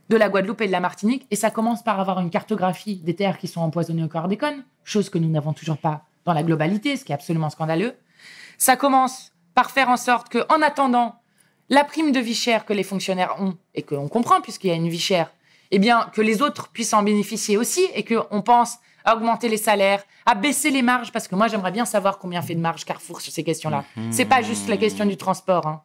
de la Guadeloupe et de la Martinique, et ça commence par avoir une cartographie des terres qui sont empoisonnées au chlordécone, chose que nous n'avons toujours pas dans la globalité, ce qui est absolument scandaleux. Ça commence par faire en sorte que, en attendant la prime de vie chère que les fonctionnaires ont, et qu'on comprend puisqu'il y a une vie chère, eh bien, que les autres puissent en bénéficier aussi, et qu'on pense à augmenter les salaires, à baisser les marges, parce que moi, j'aimerais bien savoir combien fait de marge Carrefour sur ces questions-là. Mhm. C'est pas juste la question du transport. Hein.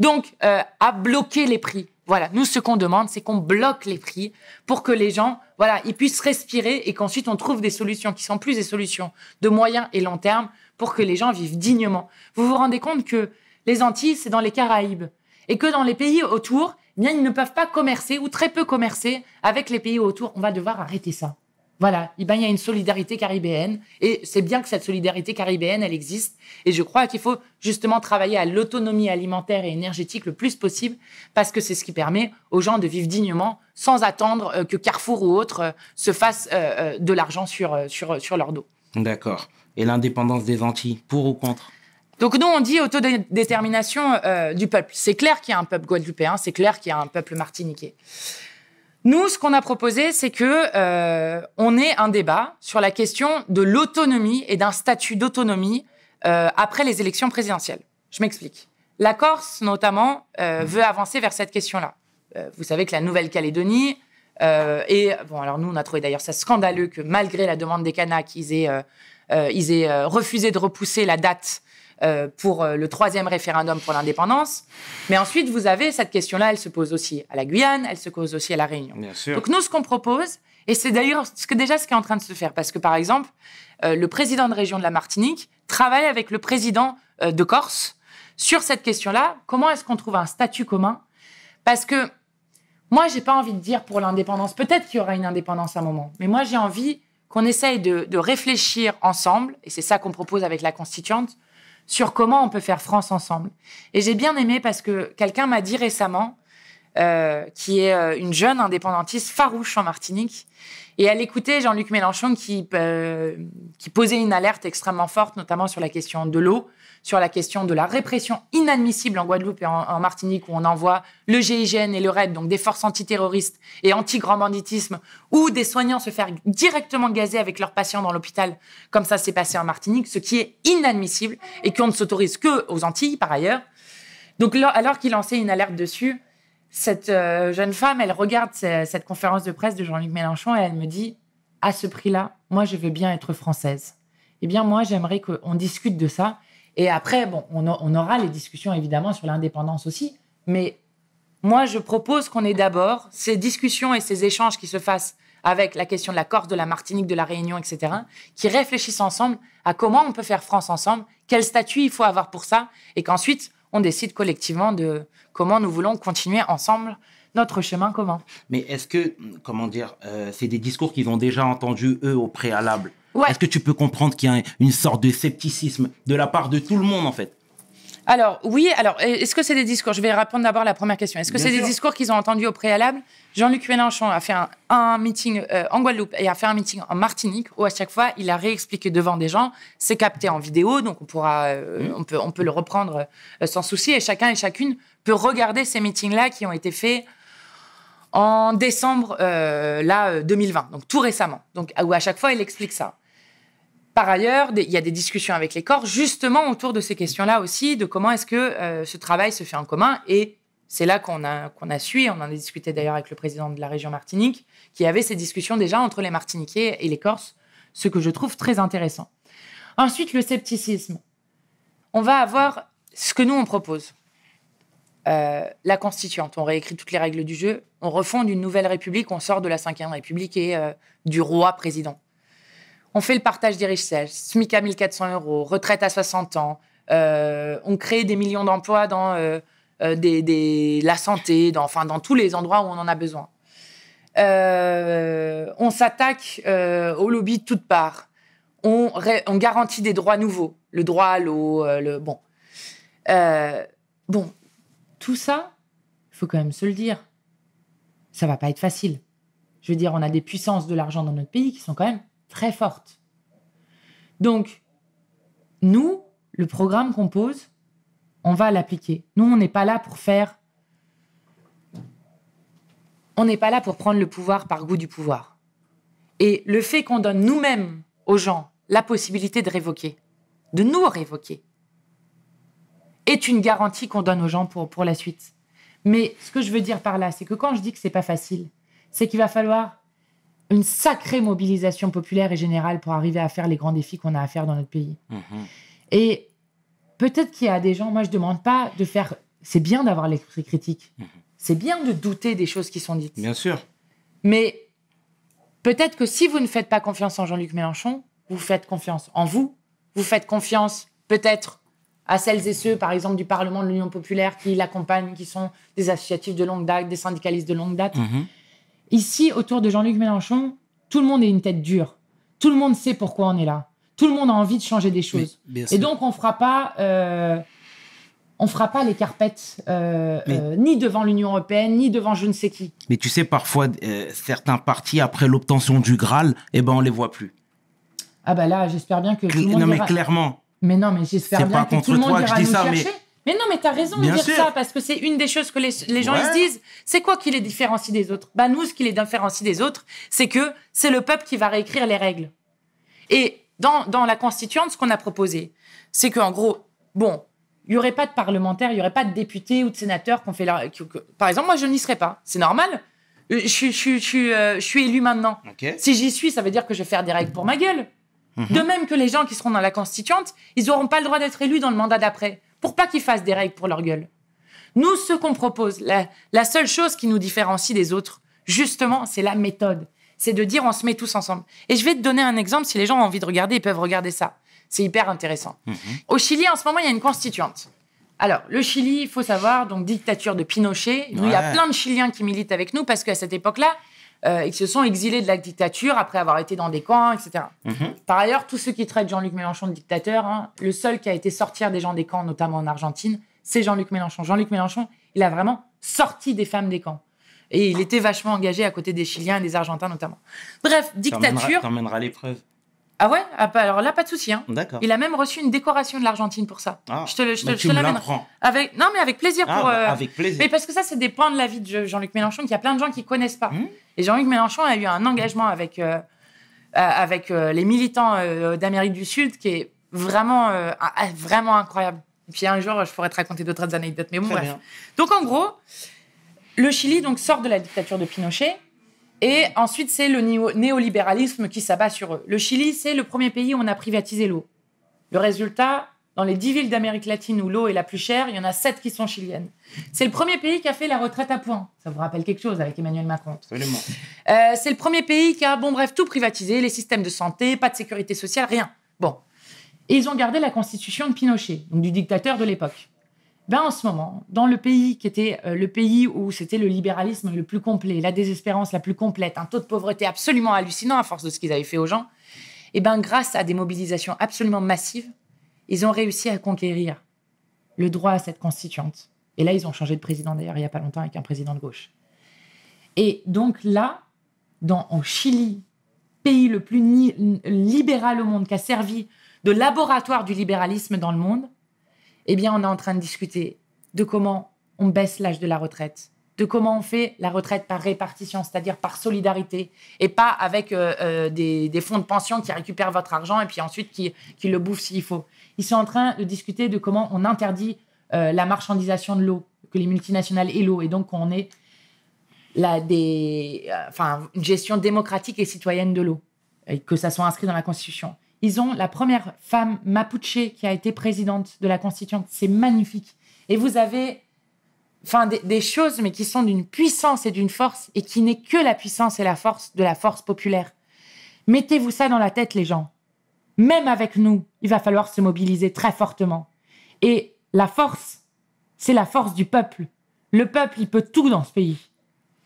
Donc, euh, à bloquer les prix, voilà, nous, ce qu'on demande, c'est qu'on bloque les prix pour que les gens, voilà, ils puissent respirer et qu'ensuite on trouve des solutions qui sont plus des solutions de moyen et long terme pour que les gens vivent dignement. Vous vous rendez compte que les Antilles, c'est dans les Caraïbes et que dans les pays autour, eh bien, ils ne peuvent pas commercer ou très peu commercer avec les pays autour. On va devoir arrêter ça. Voilà, eh ben, il y a une solidarité caribéenne. Et c'est bien que cette solidarité caribéenne, elle existe. Et je crois qu'il faut justement travailler à l'autonomie alimentaire et énergétique le plus possible, parce que c'est ce qui permet aux gens de vivre dignement, sans attendre euh, que Carrefour ou autre euh, se fasse euh, de l'argent sur, sur, leur dos. D'accord. Et l'indépendance des Antilles, pour ou contre donc nous, on dit autodétermination du peuple. C'est clair qu'il y a un peuple guadeloupéen, c'est clair qu'il y a un peuple martiniquais. Nous, ce qu'on a proposé, c'est que euh, on ait un débat sur la question de l'autonomie et d'un statut d'autonomie euh, après les élections présidentielles. Je m'explique. La Corse, notamment, euh, mmh. veut avancer vers cette question-là. vous savez que la Nouvelle-Calédonie et bon, alors nous, on a trouvé d'ailleurs ça scandaleux que malgré la demande des Kanaks, ils aient, ils aient refusé de repousser la date euh, pour euh, le troisième référendum pour l'indépendance. Mais ensuite, vous avez cette question-là, elle se pose aussi à la Guyane, elle se pose aussi à la Réunion. sûr. Donc nous, ce qu'on propose, et c'est d'ailleurs ce que déjà ce qui est en train de se faire, parce que par exemple, euh, le président de région de la Martinique travaille avec le président de Corse sur cette question-là. Comment est-ce qu'on trouve un statut commun Parce que moi, je n'ai pas envie de dire pour l'indépendance. Peut-être qu'il y aura une indépendance à un moment, mais moi, j'ai envie qu'on essaye de réfléchir ensemble, et c'est ça qu'on propose avec la constituante, sur comment on peut faire France ensemble. Et j'ai bien aimé parce que quelqu'un m'a dit récemment, euh, qui est euh, une jeune indépendantiste farouche en Martinique, et elle écoutait Jean-Luc Mélenchon qui euh, posait une alerte extrêmement forte, notamment sur la question de l'eau, sur la question de la répression inadmissible en Guadeloupe et en, Martinique, où on envoie le GIGN et le RAID, e donc des forces antiterroristes et anti-grand banditisme, où des soignants se faire directement gazer avec leurs patients dans l'hôpital, comme ça s'est passé en Martinique, ce qui est inadmissible et qu'on ne s'autorise que aux Antilles, par ailleurs. Donc, alors qu'il lançait une alerte dessus, cette euh, jeune femme, elle regarde cette conférence de presse de Jean-Luc Mélenchon et elle me dit à ce prix-là, moi, je veux bien être française. Eh bien, moi, j'aimerais qu'on discute de ça et après, on, aura les discussions évidemment sur l'indépendance aussi. Mais moi, je propose qu'on ait d'abord ces discussions et ces échanges qui se fassent avec la question de la Corse, de la Martinique, de la Réunion, etc., qui réfléchissent ensemble à comment on peut faire France ensemble, quel statut il faut avoir pour ça, et qu'ensuite, on décide collectivement de comment nous voulons continuer ensemble notre chemin commun. Mais est-ce que, comment dire, euh, c'est des discours qu'ils ont déjà entendus, eux, au préalable est-ce que tu peux comprendre qu'il y a une sorte de scepticisme de la part de tout le monde, en fait alors, oui, alors, est-ce que c'est des discours Je vais répondre d'abord à la première question. Est-ce que c'est des discours qu'ils ont entendus au préalable Jean-Luc Mélenchon a fait un, meeting euh, en Guadeloupe et a fait un meeting en Martinique où, à chaque fois, il a réexpliqué devant des gens. C'est capté en vidéo, donc on, pourra, euh, mmh. on, peut, on peut le reprendre euh, sans souci et chacun et chacune peut regarder ces meetings-là qui ont été faits en décembre là, 2020, donc tout récemment, donc, où à chaque fois, il explique ça. Par ailleurs, il y a des discussions avec les corps justement autour de ces questions-là aussi, de comment est-ce que euh, ce travail se fait en commun. Et c'est là qu'on a, suivi, on en a discuté d'ailleurs avec le président de la région Martinique, qui avait ces discussions déjà entre les Martiniquais et les Corses, ce que je trouve très intéressant. Ensuite, le scepticisme. On va avoir ce que nous, on propose. Euh, la constituante, on réécrit toutes les règles du jeu, on refond une nouvelle république, on sort de la Ve République et euh, du roi président. On fait le partage des richesses, SMIC à 1400 euros, retraite à 60 ans. Euh, on crée des millions d'emplois dans euh, euh, la santé, dans, enfin, dans tous les endroits où on en a besoin. on s'attaque aux lobbies de toutes parts. On, on, garantit des droits nouveaux, le droit à l'eau, le bon. bon, tout ça, il faut quand même se le dire, ça va pas être facile. Je veux dire, on a des puissances de l'argent dans notre pays qui sont quand même très forte. Donc, nous, le programme qu'on pose, on va l'appliquer. Nous, on n'est pas là pour faire... On n'est pas là pour prendre le pouvoir par goût du pouvoir. Et le fait qu'on donne nous-mêmes aux gens la possibilité de révoquer, de nous révoquer, est une garantie qu'on donne aux gens pour, pour la suite. Mais ce que je veux dire par là, c'est que quand je dis que c'est pas facile, c'est qu'il va falloir une sacrée mobilisation populaire et générale pour arriver à faire les grands défis qu'on a à faire dans notre pays. Mhm. Et peut-être qu'il y a des gens, moi je ne demande pas de faire, c'est bien d'avoir l'esprit critique, mhm. c'est bien de douter des choses qui sont dites. Bien sûr. Mais peut-être que si vous ne faites pas confiance en Jean-Luc Mélenchon, vous faites confiance en vous, vous faites confiance peut-être à celles et ceux, par exemple, du Parlement de l'Union populaire qui l'accompagnent, qui sont des associatifs de longue date, des syndicalistes de longue date. Mhm. Ici, autour de Jean-Luc Mélenchon, tout le monde est une tête dure. Tout le monde sait pourquoi on est là. Tout le monde a envie de changer des choses. et donc, on ne fera pas. Euh, on fera les carpettes euh, euh, ni devant l'Union européenne ni devant je ne sais qui. Mais tu sais parfois certains partis après l'obtention du Graal, eh ben on les voit plus. Ah bah là, j'espère bien que non mais clairement. Mais non, mais j'espère tout le monde ça, mais non, mais t'as raison de dire ça, parce que c'est une des choses que les, gens ils se disent. C'est quoi qui les différencie des autres Bah nous, ce qui les différencie des autres, c'est que c'est le peuple qui va réécrire les règles. Et dans, la constituante, ce qu'on a proposé, c'est qu'en gros, bon, il n'y aurait pas de parlementaires, il n'y aurait pas de députés ou de sénateurs qu'on fait là. par exemple, moi, je n'y serais pas. C'est normal. Euh, je, suis euh, élu maintenant. Si j'y suis, ça veut dire que je vais faire des règles pour ma gueule. Mhm. De même que les gens qui seront dans la constituante, ils n'auront pas le droit d'être élus dans le mandat d'après pour pas qu'ils fassent des règles pour leur gueule. Nous, ce qu'on propose, la, seule chose qui nous différencie des autres, justement, c'est la méthode. C'est de dire on se met tous ensemble. Et je vais te donner un exemple, si les gens ont envie de regarder, ils peuvent regarder ça. C'est hyper intéressant. Mhm. Au Chili, en ce moment, il y a une constituante. Alors, le Chili, il faut savoir, donc dictature de Pinochet. il y a plein de Chiliens qui militent avec nous parce qu'à cette époque-là, euh, et se sont exilés de la dictature après avoir été dans des camps, etc. Mhm. Par ailleurs, tous ceux qui traitent Jean-Luc Mélenchon de dictateur, hein, le seul qui a été sortir des gens des camps, notamment en Argentine, c'est Jean-Luc Mélenchon. Jean-Luc Mélenchon, il a vraiment sorti des femmes des camps. Et il était vachement engagé à côté des Chiliens et des Argentins notamment. Bref, dictature. à l'épreuve. Ah ouais ah, Alors là, pas de souci. Hein. Il a même reçu une décoration de l'Argentine pour ça. Ah. je te, je, Non, mais avec plaisir. Ah, pour, bah, euh, Avec plaisir. Mais parce que ça, c'est des points de la vie de Jean-Luc Mélenchon qu'il y a plein de gens qui ne connaissent pas. Hum. Et Jean-Luc Mélenchon a eu un engagement avec, euh, euh, avec les militants d'Amérique du Sud qui est vraiment, vraiment incroyable. puis un jour, je pourrais te raconter d'autres anecdotes, mais bon, bref. Donc en gros, le Chili donc, sort de la dictature de Pinochet et ensuite, c'est le néolibéralisme qui s'abat sur eux. Le Chili, c'est le premier pays où on a privatisé l'eau. Le résultat, dans les dix villes d'Amérique latine où l'eau est la plus chère, il y en a sept qui sont chiliennes. C'est le premier pays qui a fait la retraite à points. Ça vous rappelle quelque chose avec Emmanuel Macron Absolument. Euh, c'est le premier pays qui a, bon bref, tout privatisé, les systèmes de santé, pas de sécurité sociale, rien. Bon. Et ils ont gardé la constitution de Pinochet, donc du dictateur de l'époque. Ben, en ce moment, dans le pays qui était euh, le pays où c'était le libéralisme le plus complet, la désespérance la plus complète, un taux de pauvreté absolument hallucinant à force de ce qu'ils avaient fait aux gens, et eh ben, grâce à des mobilisations absolument massives, ils ont réussi à conquérir le droit à cette constituante. Et là, ils ont changé de président d'ailleurs il n'y a pas longtemps avec un président de gauche. Et donc là, dans, en Chili, pays le plus libéral au monde, qui a servi de laboratoire du libéralisme dans le monde, eh bien, on est en train de discuter de comment on baisse l'âge de la retraite, de comment on fait la retraite par répartition, c'est-à-dire par solidarité, et pas avec euh, euh, des, fonds de pension qui récupèrent votre argent et puis ensuite qui, le bouffent s'il faut. Ils sont en train de discuter de comment on interdit euh, la marchandisation de l'eau, que les multinationales aient l'eau, et donc qu'on ait une gestion démocratique et citoyenne de l'eau, et que ça soit inscrit dans la Constitution. Ils ont la première femme mapuche qui a été présidente de la Constituante. C'est magnifique. Et vous avez enfin, des, des choses, mais qui sont d'une puissance et d'une force, et qui n'est que la puissance et la force de la force populaire. Mettez-vous ça dans la tête, les gens. Même avec nous, il va falloir se mobiliser très fortement. Et la force, c'est la force du peuple. Le peuple, il peut tout dans ce pays.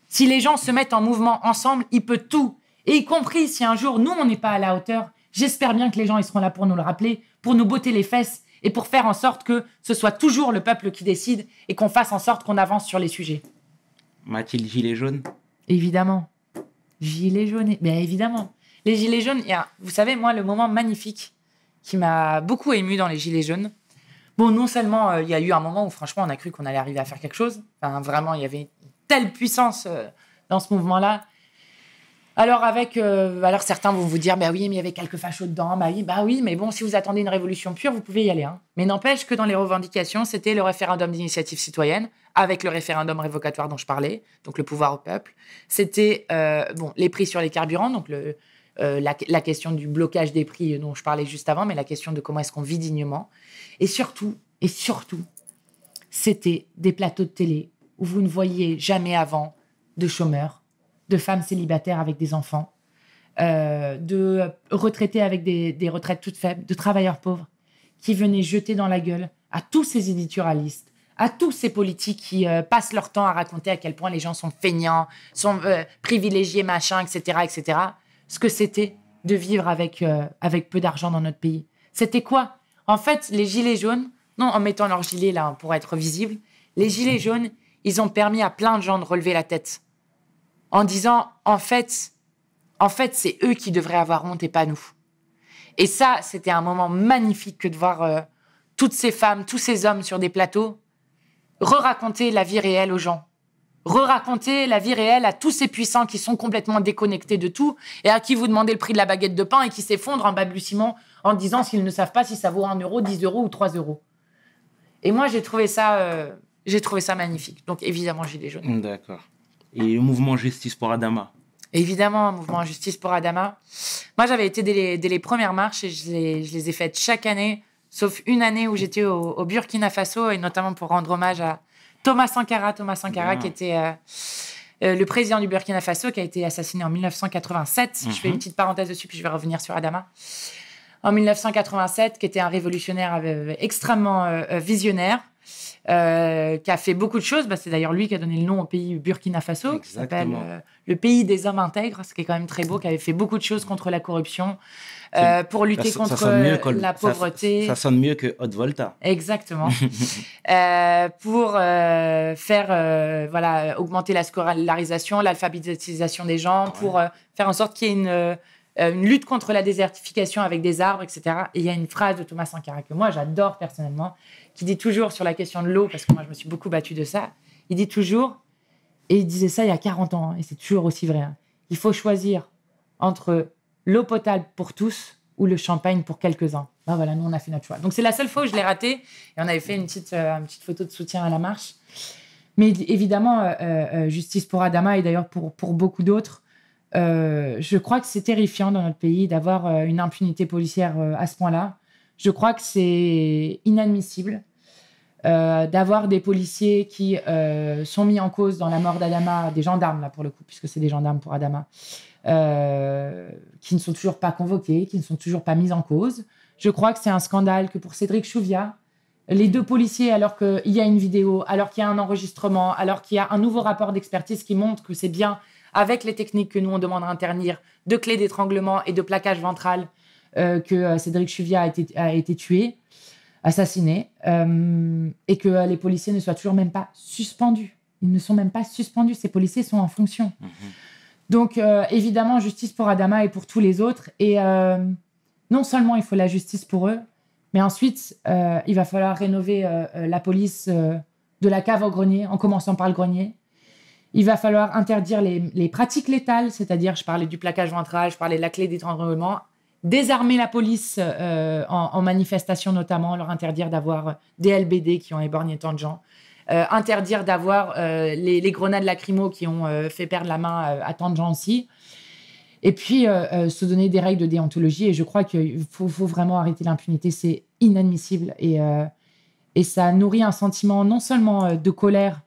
Si les gens se mettent en mouvement ensemble, il peut tout. Et y compris si un jour, nous, on n'est pas à la hauteur, J'espère bien que les gens ils seront là pour nous le rappeler, pour nous botter les fesses et pour faire en sorte que ce soit toujours le peuple qui décide et qu'on fasse en sorte qu'on avance sur les sujets. Mathilde Gilets jaunes Évidemment. Gilet jaunes, bien évidemment. Les gilets jaunes, vous savez, moi, le moment magnifique qui m'a beaucoup ému dans les gilets jaunes. Bon, non seulement euh, il y a eu un moment où franchement on a cru qu'on allait arriver à faire quelque chose, vraiment il y avait telle puissance euh, dans ce mouvement-là, alors avec, euh, alors certains vont vous dire, bah oui, mais il y avait quelques fachos dedans, bah oui, bah oui, mais bon, si vous attendez une révolution pure, vous pouvez y aller. Hein. Mais n'empêche que dans les revendications, c'était le référendum d'initiative citoyenne, avec le référendum révocatoire dont je parlais, donc le pouvoir au peuple. C'était euh, les prix sur les carburants, donc euh, la, question du blocage des prix dont je parlais juste avant, mais la question de comment est-ce qu'on vit dignement. Et surtout, et surtout, c'était des plateaux de télé où vous ne voyiez jamais avant de chômeurs de femmes célibataires avec des enfants, euh, de retraités avec des, retraites toutes faibles, de travailleurs pauvres, qui venaient jeter dans la gueule à tous ces éditorialistes, à tous ces politiques qui euh, passent leur temps à raconter à quel point les gens sont feignants, sont euh, privilégiés, machin, etc., etc., ce que c'était de vivre avec, avec peu d'argent dans notre pays. C'était quoi En fait, les gilets jaunes, non, en mettant leurs gilet là pour être visible, les gilets jaunes, ils ont permis à plein de gens de relever la tête en disant en fait, en fait, c'est eux qui devraient avoir honte et pas nous. Et ça, c'était un moment magnifique que de voir euh, toutes ces femmes, tous ces hommes sur des plateaux re-raconter la vie réelle aux gens, re-raconter la vie réelle à tous ces puissants qui sont complètement déconnectés de tout et à qui vous demandez le prix de la baguette de pain et qui s'effondrent en balbutiement en disant s'ils ne savent pas si ça vaut 1 euro, 10 euros ou 3 euros. Et moi, j'ai trouvé ça, euh, j'ai trouvé ça magnifique. Donc évidemment, j'ai jaunes. D'accord et le mouvement Justice pour Adama. Évidemment, un mouvement Justice pour Adama. Moi, j'avais été dès les, premières marches et je les, ai faites chaque année, sauf une année où j'étais au, Burkina Faso et notamment pour rendre hommage à Thomas Sankara. Thomas Sankara, ah. qui était euh, euh, le président du Burkina Faso, qui a été assassiné en 1987. Je fais une mhm. petite parenthèse dessus, puis je vais revenir sur Adama. En 1987, qui était un révolutionnaire euh, extrêmement visionnaire euh, qui a fait beaucoup de choses. Bah, c'est d'ailleurs lui qui a donné le nom au pays Burkina Faso, qui s'appelle euh, le pays des hommes intègres, ce qui est quand même très beau, qui avait fait beaucoup de choses contre la corruption, euh, pour lutter contre la pauvreté. Ça, sonne mieux que Haute Volta. Exactement. <laughs> pour faire, voilà, augmenter la scolarisation, l'alphabétisation des gens, ah pour faire en sorte qu'il y ait une une lutte contre la désertification avec des arbres, etc. Et il y a une phrase de Thomas Sankara que moi j'adore personnellement, qui dit toujours sur la question de l'eau, parce que moi, je me suis beaucoup battue de ça, il dit toujours, et il disait ça il y a 40 ans, et c'est toujours aussi vrai, hein, il faut choisir entre l'eau potable pour tous ou le champagne pour quelques-uns. Ben voilà, nous, on a fait notre choix. Donc, c'est la seule fois où je l'ai raté, et on avait fait une petite, euh, une petite photo de soutien à la marche. Mais évidemment, euh, euh, justice pour Adama et d'ailleurs pour, pour beaucoup d'autres, je crois que c'est terrifiant dans notre pays d'avoir une impunité policière à ce point-là. Je crois que c'est inadmissible. Euh, d'avoir des policiers qui euh, sont mis en cause dans la mort d'Adama, des gendarmes là pour le coup, puisque c'est des gendarmes pour Adama, euh, qui ne sont toujours pas convoqués, qui ne sont toujours pas mis en cause. Je crois que c'est un scandale que pour Cédric Chuvia les deux policiers, alors qu'il y a une vidéo, alors qu'il y a un enregistrement, alors qu'il y a un nouveau rapport d'expertise qui montre que c'est bien avec les techniques que nous on demande à interdire, de clés d'étranglement et de plaquage ventral, que Cédric Chuvia a été, a été tué assassinés euh, et que euh, les policiers ne soient toujours même pas suspendus. Ils ne sont même pas suspendus, ces policiers sont en fonction. Mhm. Donc euh, évidemment, justice pour Adama et pour tous les autres. Et non seulement il faut la justice pour eux, mais ensuite, il va falloir rénover la police de la cave au grenier, en commençant par le grenier. Il va falloir interdire les, les pratiques létales, c'est-à-dire, je parlais du plaquage ventral, je parlais de la clé d'étranglement désarmer la police euh, en, manifestation notamment, leur interdire d'avoir des LBD qui ont éborgné tant de gens, euh, interdire d'avoir euh, les, grenades lacrymo qui ont fait perdre la main à, tant de gens aussi. Et puis, se donner des règles de déontologie. Et je crois qu'il faut, vraiment arrêter l'impunité. C'est inadmissible. Et, et ça nourrit un sentiment non seulement de colère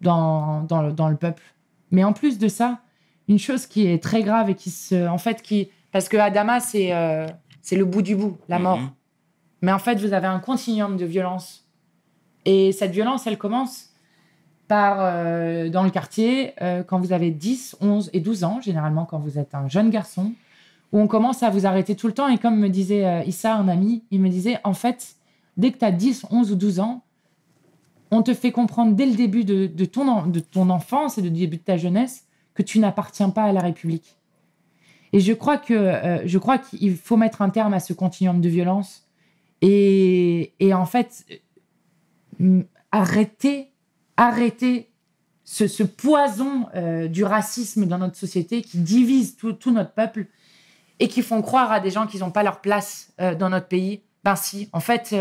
dans, dans, le, dans le peuple, mais en plus de ça, une chose qui est très grave et qui se, en fait, qui, parce que Adama, c'est euh, c'est le bout du bout, la mort. Mhm. Mais en fait, vous avez un continuum de violence. Et cette violence, elle commence par euh, dans le quartier euh, quand vous avez 10, 11 et 12 ans, généralement quand vous êtes un jeune garçon, où on commence à vous arrêter tout le temps. Et comme me disait Issa, un ami, il me disait, en fait, dès que tu as 10, 11 ou 12 ans, on te fait comprendre dès le début de, de ton, de ton enfance et du début de ta jeunesse que tu n'appartiens pas à la République. Et je crois que euh, je crois qu'il faut mettre un terme à ce continuum de violence et, et en fait euh, arrêter arrêter ce, poison euh, du racisme dans notre société qui divise tout, tout, notre peuple et qui font croire à des gens qu'ils n'ont pas leur place dans notre pays. Ben si, en fait,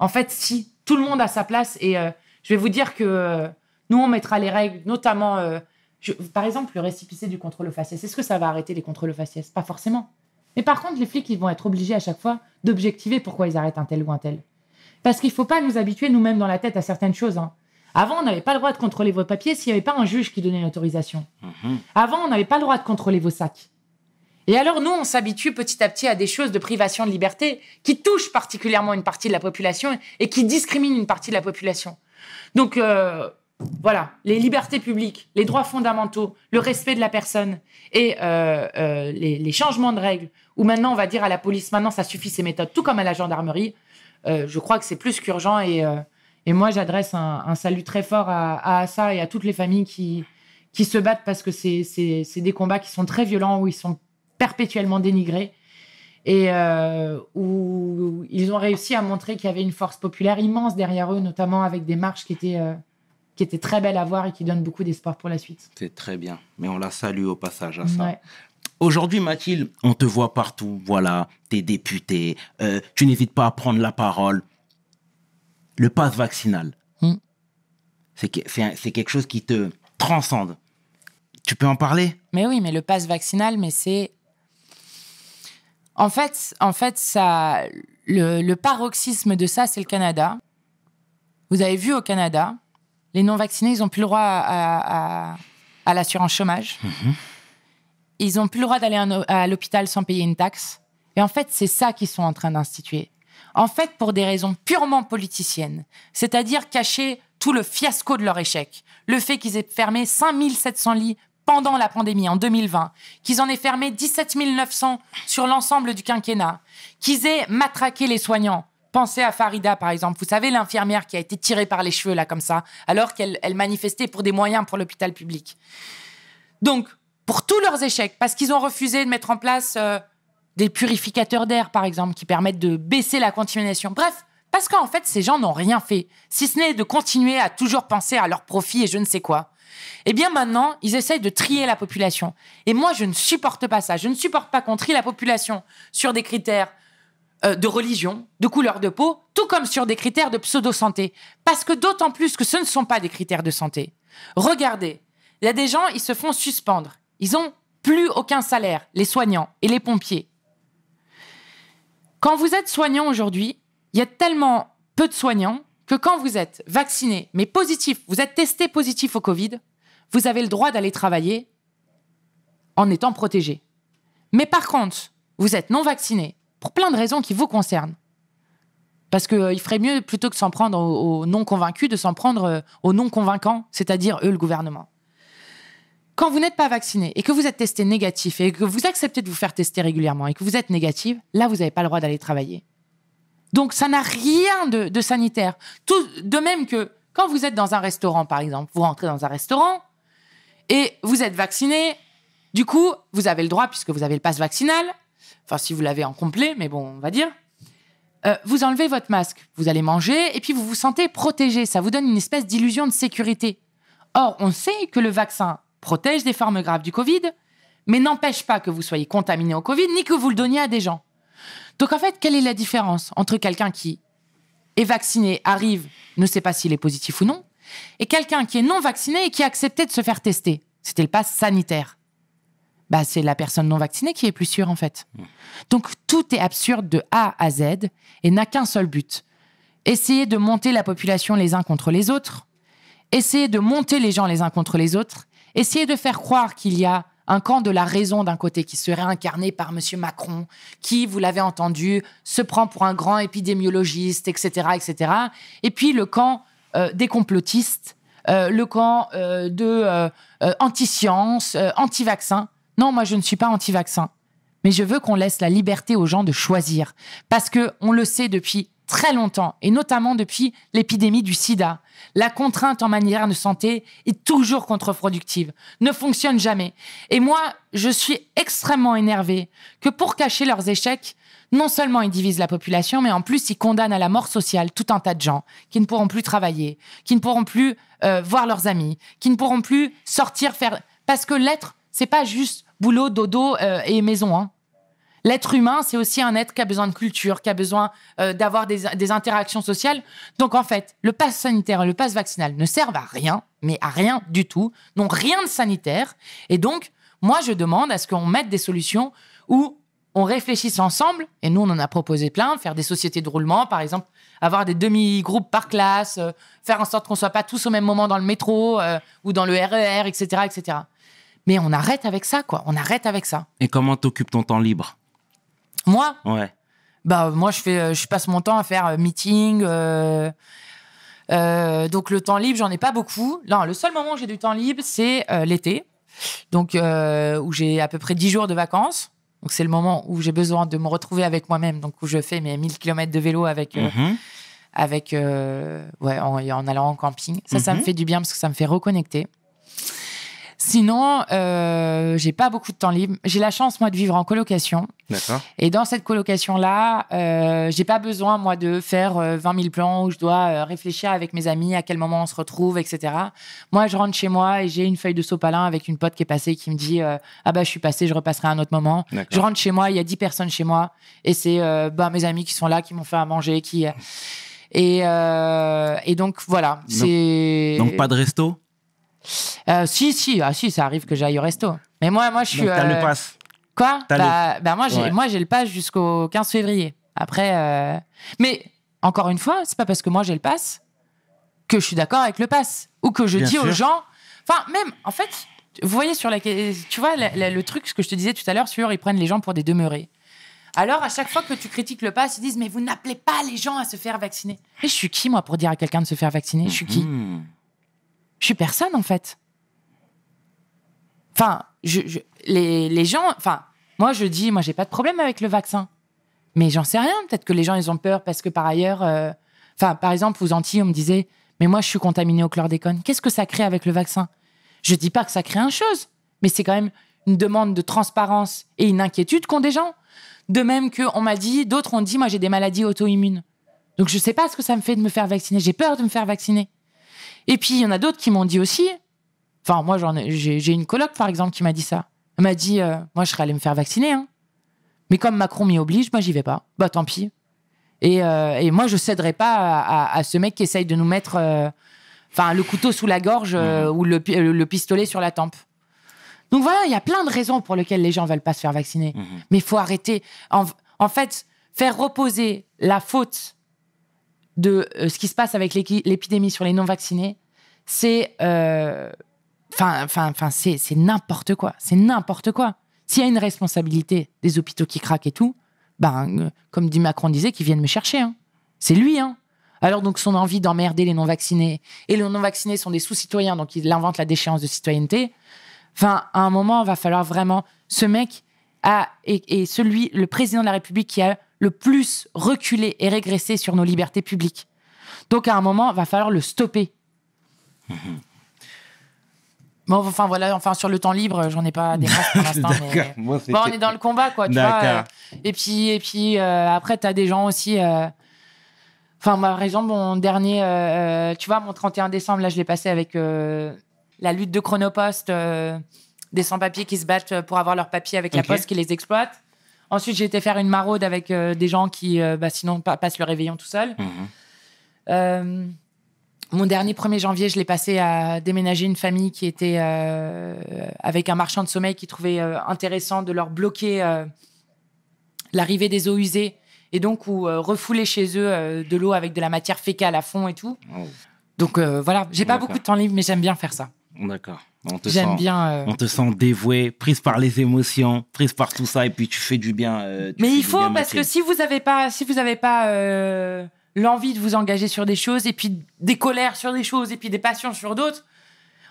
en fait si, tout le monde a sa place et je vais vous dire que nous on mettra les règles, notamment par exemple, le récipicé du contrôle aux faciès, est-ce que ça va arrêter les contrôles aux faciès Pas forcément. Mais par contre, les flics, ils vont être obligés à chaque fois d'objectiver pourquoi ils arrêtent un tel ou un tel. Parce qu'il ne faut pas nous habituer nous-mêmes dans la tête à certaines choses. Hein. Avant, on n'avait pas le droit de contrôler vos papiers s'il n'y avait pas un juge qui donnait une autorisation. Mhm. Avant, on n'avait pas le droit de contrôler vos sacs. Et alors, nous, on s'habitue petit à petit à des choses de privation de liberté qui touchent particulièrement une partie de la population et qui discriminent une partie de la population. Donc, euh, voilà, les libertés publiques, les droits fondamentaux, le respect de la personne et euh, euh, les, changements de règles, où maintenant on va dire à la police, maintenant ça suffit ces méthodes, tout comme à la gendarmerie, euh, je crois que c'est plus qu'urgent et, moi j'adresse un, salut très fort à, à Assa et à toutes les familles qui, qui se battent parce que c'est des combats qui sont très violents, où ils sont perpétuellement dénigrés et où ils ont réussi à montrer qu'il y avait une force populaire immense derrière eux, notamment avec des marches qui étaient qui était très belle à voir et qui donne beaucoup d'espoir pour la suite. C'est très bien, mais on la salue au passage à ça. Aujourd'hui, Mathilde, on te voit partout, voilà, t'es députée, euh, tu n'hésites pas à prendre la parole. Le pass vaccinal, hmm. c'est quelque chose qui te transcende. Tu peux en parler Mais oui, mais le pass vaccinal, mais c'est... En fait, en fait ça, le paroxysme de ça, c'est le Canada. Vous avez vu au Canada, les non-vaccinés, ils n'ont plus le droit à, l'assurance chômage. Mhm. Ils n'ont plus le droit d'aller à l'hôpital sans payer une taxe. Et en fait, c'est ça qu'ils sont en train d'instituer. En fait, pour des raisons purement politiciennes, c'est-à-dire cacher tout le fiasco de leur échec, le fait qu'ils aient fermé 700 lits pendant la pandémie en 2020, qu'ils en aient fermé 17 900 sur l'ensemble du quinquennat, qu'ils aient matraqué les soignants, Pensez à Farida, par exemple. Vous savez, l'infirmière qui a été tirée par les cheveux, là, comme ça, alors qu'elle manifestait pour des moyens pour l'hôpital public. Donc, pour tous leurs échecs, parce qu'ils ont refusé de mettre en place euh, des purificateurs d'air, par exemple, qui permettent de baisser la contamination. Bref, parce qu'en fait, ces gens n'ont rien fait, si ce n'est de continuer à toujours penser à leur profit et je ne sais quoi. Eh bien maintenant, ils essayent de trier la population. Et moi, je ne supporte pas ça. Je ne supporte pas qu'on trie la population sur des critères euh, de religion, de couleur de peau, tout comme sur des critères de pseudo-santé. Parce que d'autant plus que ce ne sont pas des critères de santé. Regardez, il y a des gens, ils se font suspendre. Ils n'ont plus aucun salaire, les soignants et les pompiers. Quand vous êtes soignant aujourd'hui, il y a tellement peu de soignants que quand vous êtes vacciné, mais positif, vous êtes testé positif au Covid, vous avez le droit d'aller travailler en étant protégé. Mais par contre, vous êtes non vacciné, pour plein de raisons qui vous concernent. Parce qu'il euh, il ferait mieux, plutôt que s'en prendre aux, non-convaincus, de s'en prendre euh, aux non-convaincants, c'est-à-dire eux, le gouvernement. Quand vous n'êtes pas vacciné et que vous êtes testé négatif et que vous acceptez de vous faire tester régulièrement et que vous êtes négatif, là, vous n'avez pas le droit d'aller travailler. Donc, ça n'a rien de, de sanitaire. Tout, de même que quand vous êtes dans un restaurant, par exemple, vous rentrez dans un restaurant et vous êtes vacciné, du coup, vous avez le droit, puisque vous avez le passe vaccinal, Enfin, si vous l'avez en complet, mais bon, on va dire. Euh, vous enlevez votre masque, vous allez manger, et puis vous vous sentez protégé. Ça vous donne une espèce d'illusion de sécurité. Or, on sait que le vaccin protège des formes graves du Covid, mais n'empêche pas que vous soyez contaminé au Covid, ni que vous le donniez à des gens. Donc, en fait, quelle est la différence entre quelqu'un qui est vacciné, arrive, ne sait pas s'il est positif ou non, et quelqu'un qui est non vacciné et qui a accepté de se faire tester C'était le pass sanitaire bah, c'est la personne non vaccinée qui est plus sûre en fait. Mmh. Donc tout est absurde de A à Z et n'a qu'un seul but. Essayer de monter la population les uns contre les autres, essayer de monter les gens les uns contre les autres, essayer de faire croire qu'il y a un camp de la raison d'un côté qui serait incarné par M. Macron, qui, vous l'avez entendu, se prend pour un grand épidémiologiste, etc. etc. et puis le camp euh, des complotistes, euh, le camp euh, de anti-science, anti vaccins non, moi je ne suis pas anti-vaccin, mais je veux qu'on laisse la liberté aux gens de choisir, parce que on le sait depuis très longtemps, et notamment depuis l'épidémie du sida. La contrainte en manière de santé est toujours contre-productive, ne fonctionne jamais. Et moi, je suis extrêmement énervée que pour cacher leurs échecs, non seulement ils divisent la population, mais en plus ils condamnent à la mort sociale tout un tas de gens qui ne pourront plus travailler, qui ne pourront plus euh, voir leurs amis, qui ne pourront plus sortir faire... Parce que l'être, c'est pas juste boulot, dodo euh, et maison. Hein. L'être humain, c'est aussi un être qui a besoin de culture, qui a besoin euh, d'avoir des, interactions sociales. Donc en fait, le pass sanitaire et le pass vaccinal ne servent à rien, mais à rien du tout, n'ont rien de sanitaire. Et donc, moi, je demande à ce qu'on mette des solutions où on réfléchisse ensemble, et nous, on en a proposé plein, faire des sociétés de roulement, par exemple, avoir des demi-groupes par classe, euh, faire en sorte qu'on ne soit pas tous au même moment dans le métro ou dans le RER, etc., etc. Mais on arrête avec ça, quoi. On arrête avec ça. Et comment t'occupes ton temps libre Moi Ouais. Bah, moi, je, fais, euh, je passe mon temps à faire euh, meeting. Euh, donc, le temps libre, j'en ai pas beaucoup. Non, le seul moment où j'ai du temps libre, c'est l'été. Donc, où j'ai à peu près 10 jours de vacances. Donc, c'est le moment où j'ai besoin de me retrouver avec moi-même. Donc, où je fais mes 1000 km de vélo avec. Mhm. avec ouais, en, allant en camping. Ça, ça me mhm. fait du bien parce que ça me fait reconnecter. Sinon, euh, j'ai pas beaucoup de temps libre. J'ai la chance, moi, de vivre en colocation. D'accord. Et dans cette colocation-là, euh, j'ai pas besoin, moi, de faire 20 euh, 000 plans où je dois euh, réfléchir avec mes amis à quel moment on se retrouve, etc. Moi, je rentre chez moi et j'ai une feuille de sopalin avec une pote qui est passée qui me dit euh, Ah bah, je suis passée, je repasserai à un autre moment. Je rentre chez moi, il y a 10 personnes chez moi et c'est bah, mes amis qui sont là, qui m'ont fait à manger, qui. Et, donc, voilà. donc pas de resto euh, si, si, ah, si, ça arrive que j'aille au resto. Mais moi, moi je suis. T'as le euh, pass. Quoi bah, bah, moi moi, j'ai le pass jusqu'au 15 février. Après. Euh, mais encore une fois, c'est pas parce que moi j'ai le pass que je suis d'accord avec le pass ou que je dis aux gens. Enfin, même, en fait, vous voyez sur la, tu vois le truc ce que je te disais tout à l'heure sur ils prennent les gens pour des demeurés. Alors à chaque fois que tu critiques le pass, ils disent mais vous n'appelez pas les gens à se faire vacciner. Mais je suis qui moi pour dire à quelqu'un de se faire vacciner Je suis qui hmm. Je suis personne, en fait. Enfin, je, les, gens. Enfin, moi, je dis, moi, j'ai pas de problème avec le vaccin. Mais j'en sais rien. Peut-être que les gens, ils ont peur parce que par ailleurs. Euh, enfin, par exemple, vous Antilles, on me disait, mais moi, je suis contaminé au chlordécone. Qu'est-ce que ça crée avec le vaccin Je dis pas que ça crée un chose, mais c'est quand même une demande de transparence et une inquiétude qu'ont des gens. De même que on m'a dit, d'autres ont dit, moi, j'ai des maladies auto-immunes. Donc, je sais pas ce que ça me fait de me faire vacciner. J'ai peur de me faire vacciner. Et puis, il y en a d'autres qui m'ont dit aussi. Enfin, moi, j'ai une coloc, par exemple, qui m'a dit ça. Elle m'a dit euh, Moi, je serais allée me faire vacciner. Hein. Mais comme Macron m'y oblige, moi, j'y vais pas. Bah, tant pis. Et, euh, moi, je céderai pas à, ce mec qui essaye de nous mettre euh, enfin, le couteau sous la gorge mmh. ou le, pistolet sur la tempe. Donc voilà, il y a plein de raisons pour lesquelles les gens veulent pas se faire vacciner. Mmh. Mais il faut arrêter. En, en fait, faire reposer la faute de euh, ce qui se passe avec l'épidémie sur les non-vaccinés, c'est. Euh, enfin, enfin, c'est n'importe quoi. C'est n'importe quoi. S'il y a une responsabilité des hôpitaux qui craquent et tout, ben, euh, comme dit Macron disait, qu'ils viennent me chercher. Hein. C'est lui. Hein. Alors donc son envie d'emmerder les non-vaccinés, et les non-vaccinés sont des sous-citoyens, donc il invente la déchéance de citoyenneté. Enfin, à un moment, il va falloir vraiment... Ce mec a, et, et celui, le président de la République qui a le plus reculer et régresser sur nos libertés publiques. Donc à un moment, il va falloir le stopper. Mhm. Bon, enfin voilà, enfin sur le temps libre, j'en ai pas des pour l'instant. <laughs> Bon, on est dans le combat, quoi. Euh, et puis, et puis euh, après, tu as des gens aussi. Euh, enfin, par exemple, mon dernier, tu vois, mon 31 décembre, là, je l'ai passé avec la lutte de Chronopost, des sans-papiers qui se battent pour avoir leur papiers avec la poste qui les exploite. Ensuite, j'ai été faire une maraude avec euh, des gens qui, euh, bah, sinon, passent le réveillon tout seul. Mhm. Euh, mon dernier 1er janvier, je l'ai passé à déménager une famille qui était avec un marchand de sommeil qui trouvait intéressant de leur bloquer l'arrivée des eaux usées et donc ou refouler chez eux de l'eau avec de la matière fécale à fond et tout. Oh. Donc voilà, j'ai pas beaucoup de temps libre, mais j'aime bien faire ça. D'accord. Euh, on te sent, dévoué, prise par les émotions, prise par tout ça, et puis tu fais du bien. Euh, mais il faut parce que si vous n'avez pas, si vous avez pas euh, l'envie de vous engager sur des choses, et puis des colères sur des choses, et puis des passions sur d'autres.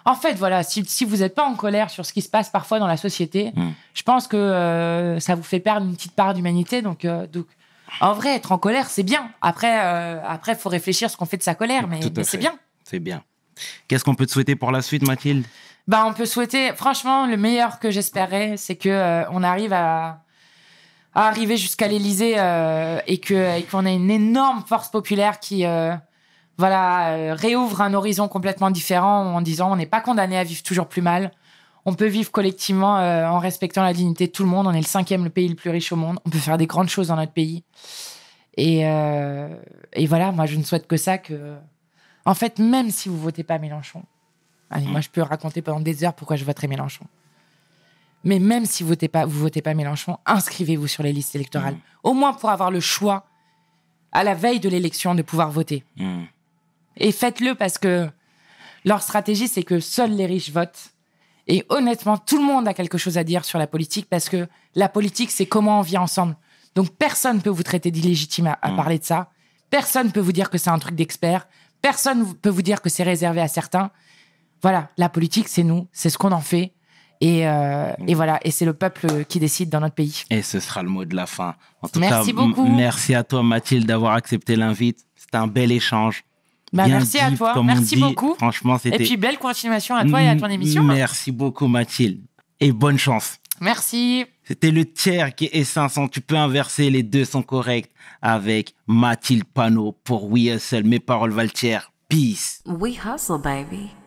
En fait, voilà, si, vous n'êtes pas en colère sur ce qui se passe parfois dans la société, hmm. je pense que ça vous fait perdre une petite part d'humanité. Donc, donc, en vrai, être en colère, c'est bien. Après, après, faut réfléchir ce qu'on fait de sa colère, mais, mais c'est bien. C'est bien. Qu'est-ce qu'on peut te souhaiter pour la suite, Mathilde bah, on peut souhaiter. Franchement, le meilleur que j'espérais, c'est que euh, on arrive à, arriver jusqu'à l'Élysée euh, et que qu'on ait une énorme force populaire qui euh, voilà réouvre un horizon complètement différent en disant on n'est pas condamné à vivre toujours plus mal. On peut vivre collectivement en respectant la dignité de tout le monde. On est le cinquième le pays le plus riche au monde. On peut faire des grandes choses dans notre pays. Et, et voilà, moi je ne souhaite que ça que en fait même si vous votez pas Mélenchon moi, je peux raconter pendant des heures pourquoi je voterai Mélenchon. Mais même si vous votez pas, vous votez pas Mélenchon, inscrivez-vous sur les listes électorales. Mm. Au moins pour avoir le choix, à la veille de l'élection, de pouvoir voter. Mm. Et faites-le parce que leur stratégie, c'est que seuls les riches votent. Et honnêtement, tout le monde a quelque chose à dire sur la politique parce que la politique, c'est comment on vit ensemble. Donc personne ne peut vous traiter d'illégitime à, mm. parler de ça. Personne ne peut vous dire que c'est un truc d'expert. Personne ne peut vous dire que c'est réservé à certains. Voilà, la politique, c'est nous, c'est ce qu'on en fait. Euh, mm. Et, voilà, et c'est le peuple qui décide dans notre pays. Et ce sera le mot de la fin. En tout merci beaucoup. Merci à toi, Mathilde, d'avoir accepté l'invite. C'était un bel échange. Bah, merci à toi, merci beaucoup. Franchement, Et puis belle continuation à toi et à ton mm, émission. Merci beaucoup, Mathilde, et bonne chance. Merci. C'était le tiers qui est 500. Tu peux inverser, les deux sont corrects. Avec Mathilde Panot pour We Hustle. Mes paroles valent tiers. Peace. We Hustle, baby.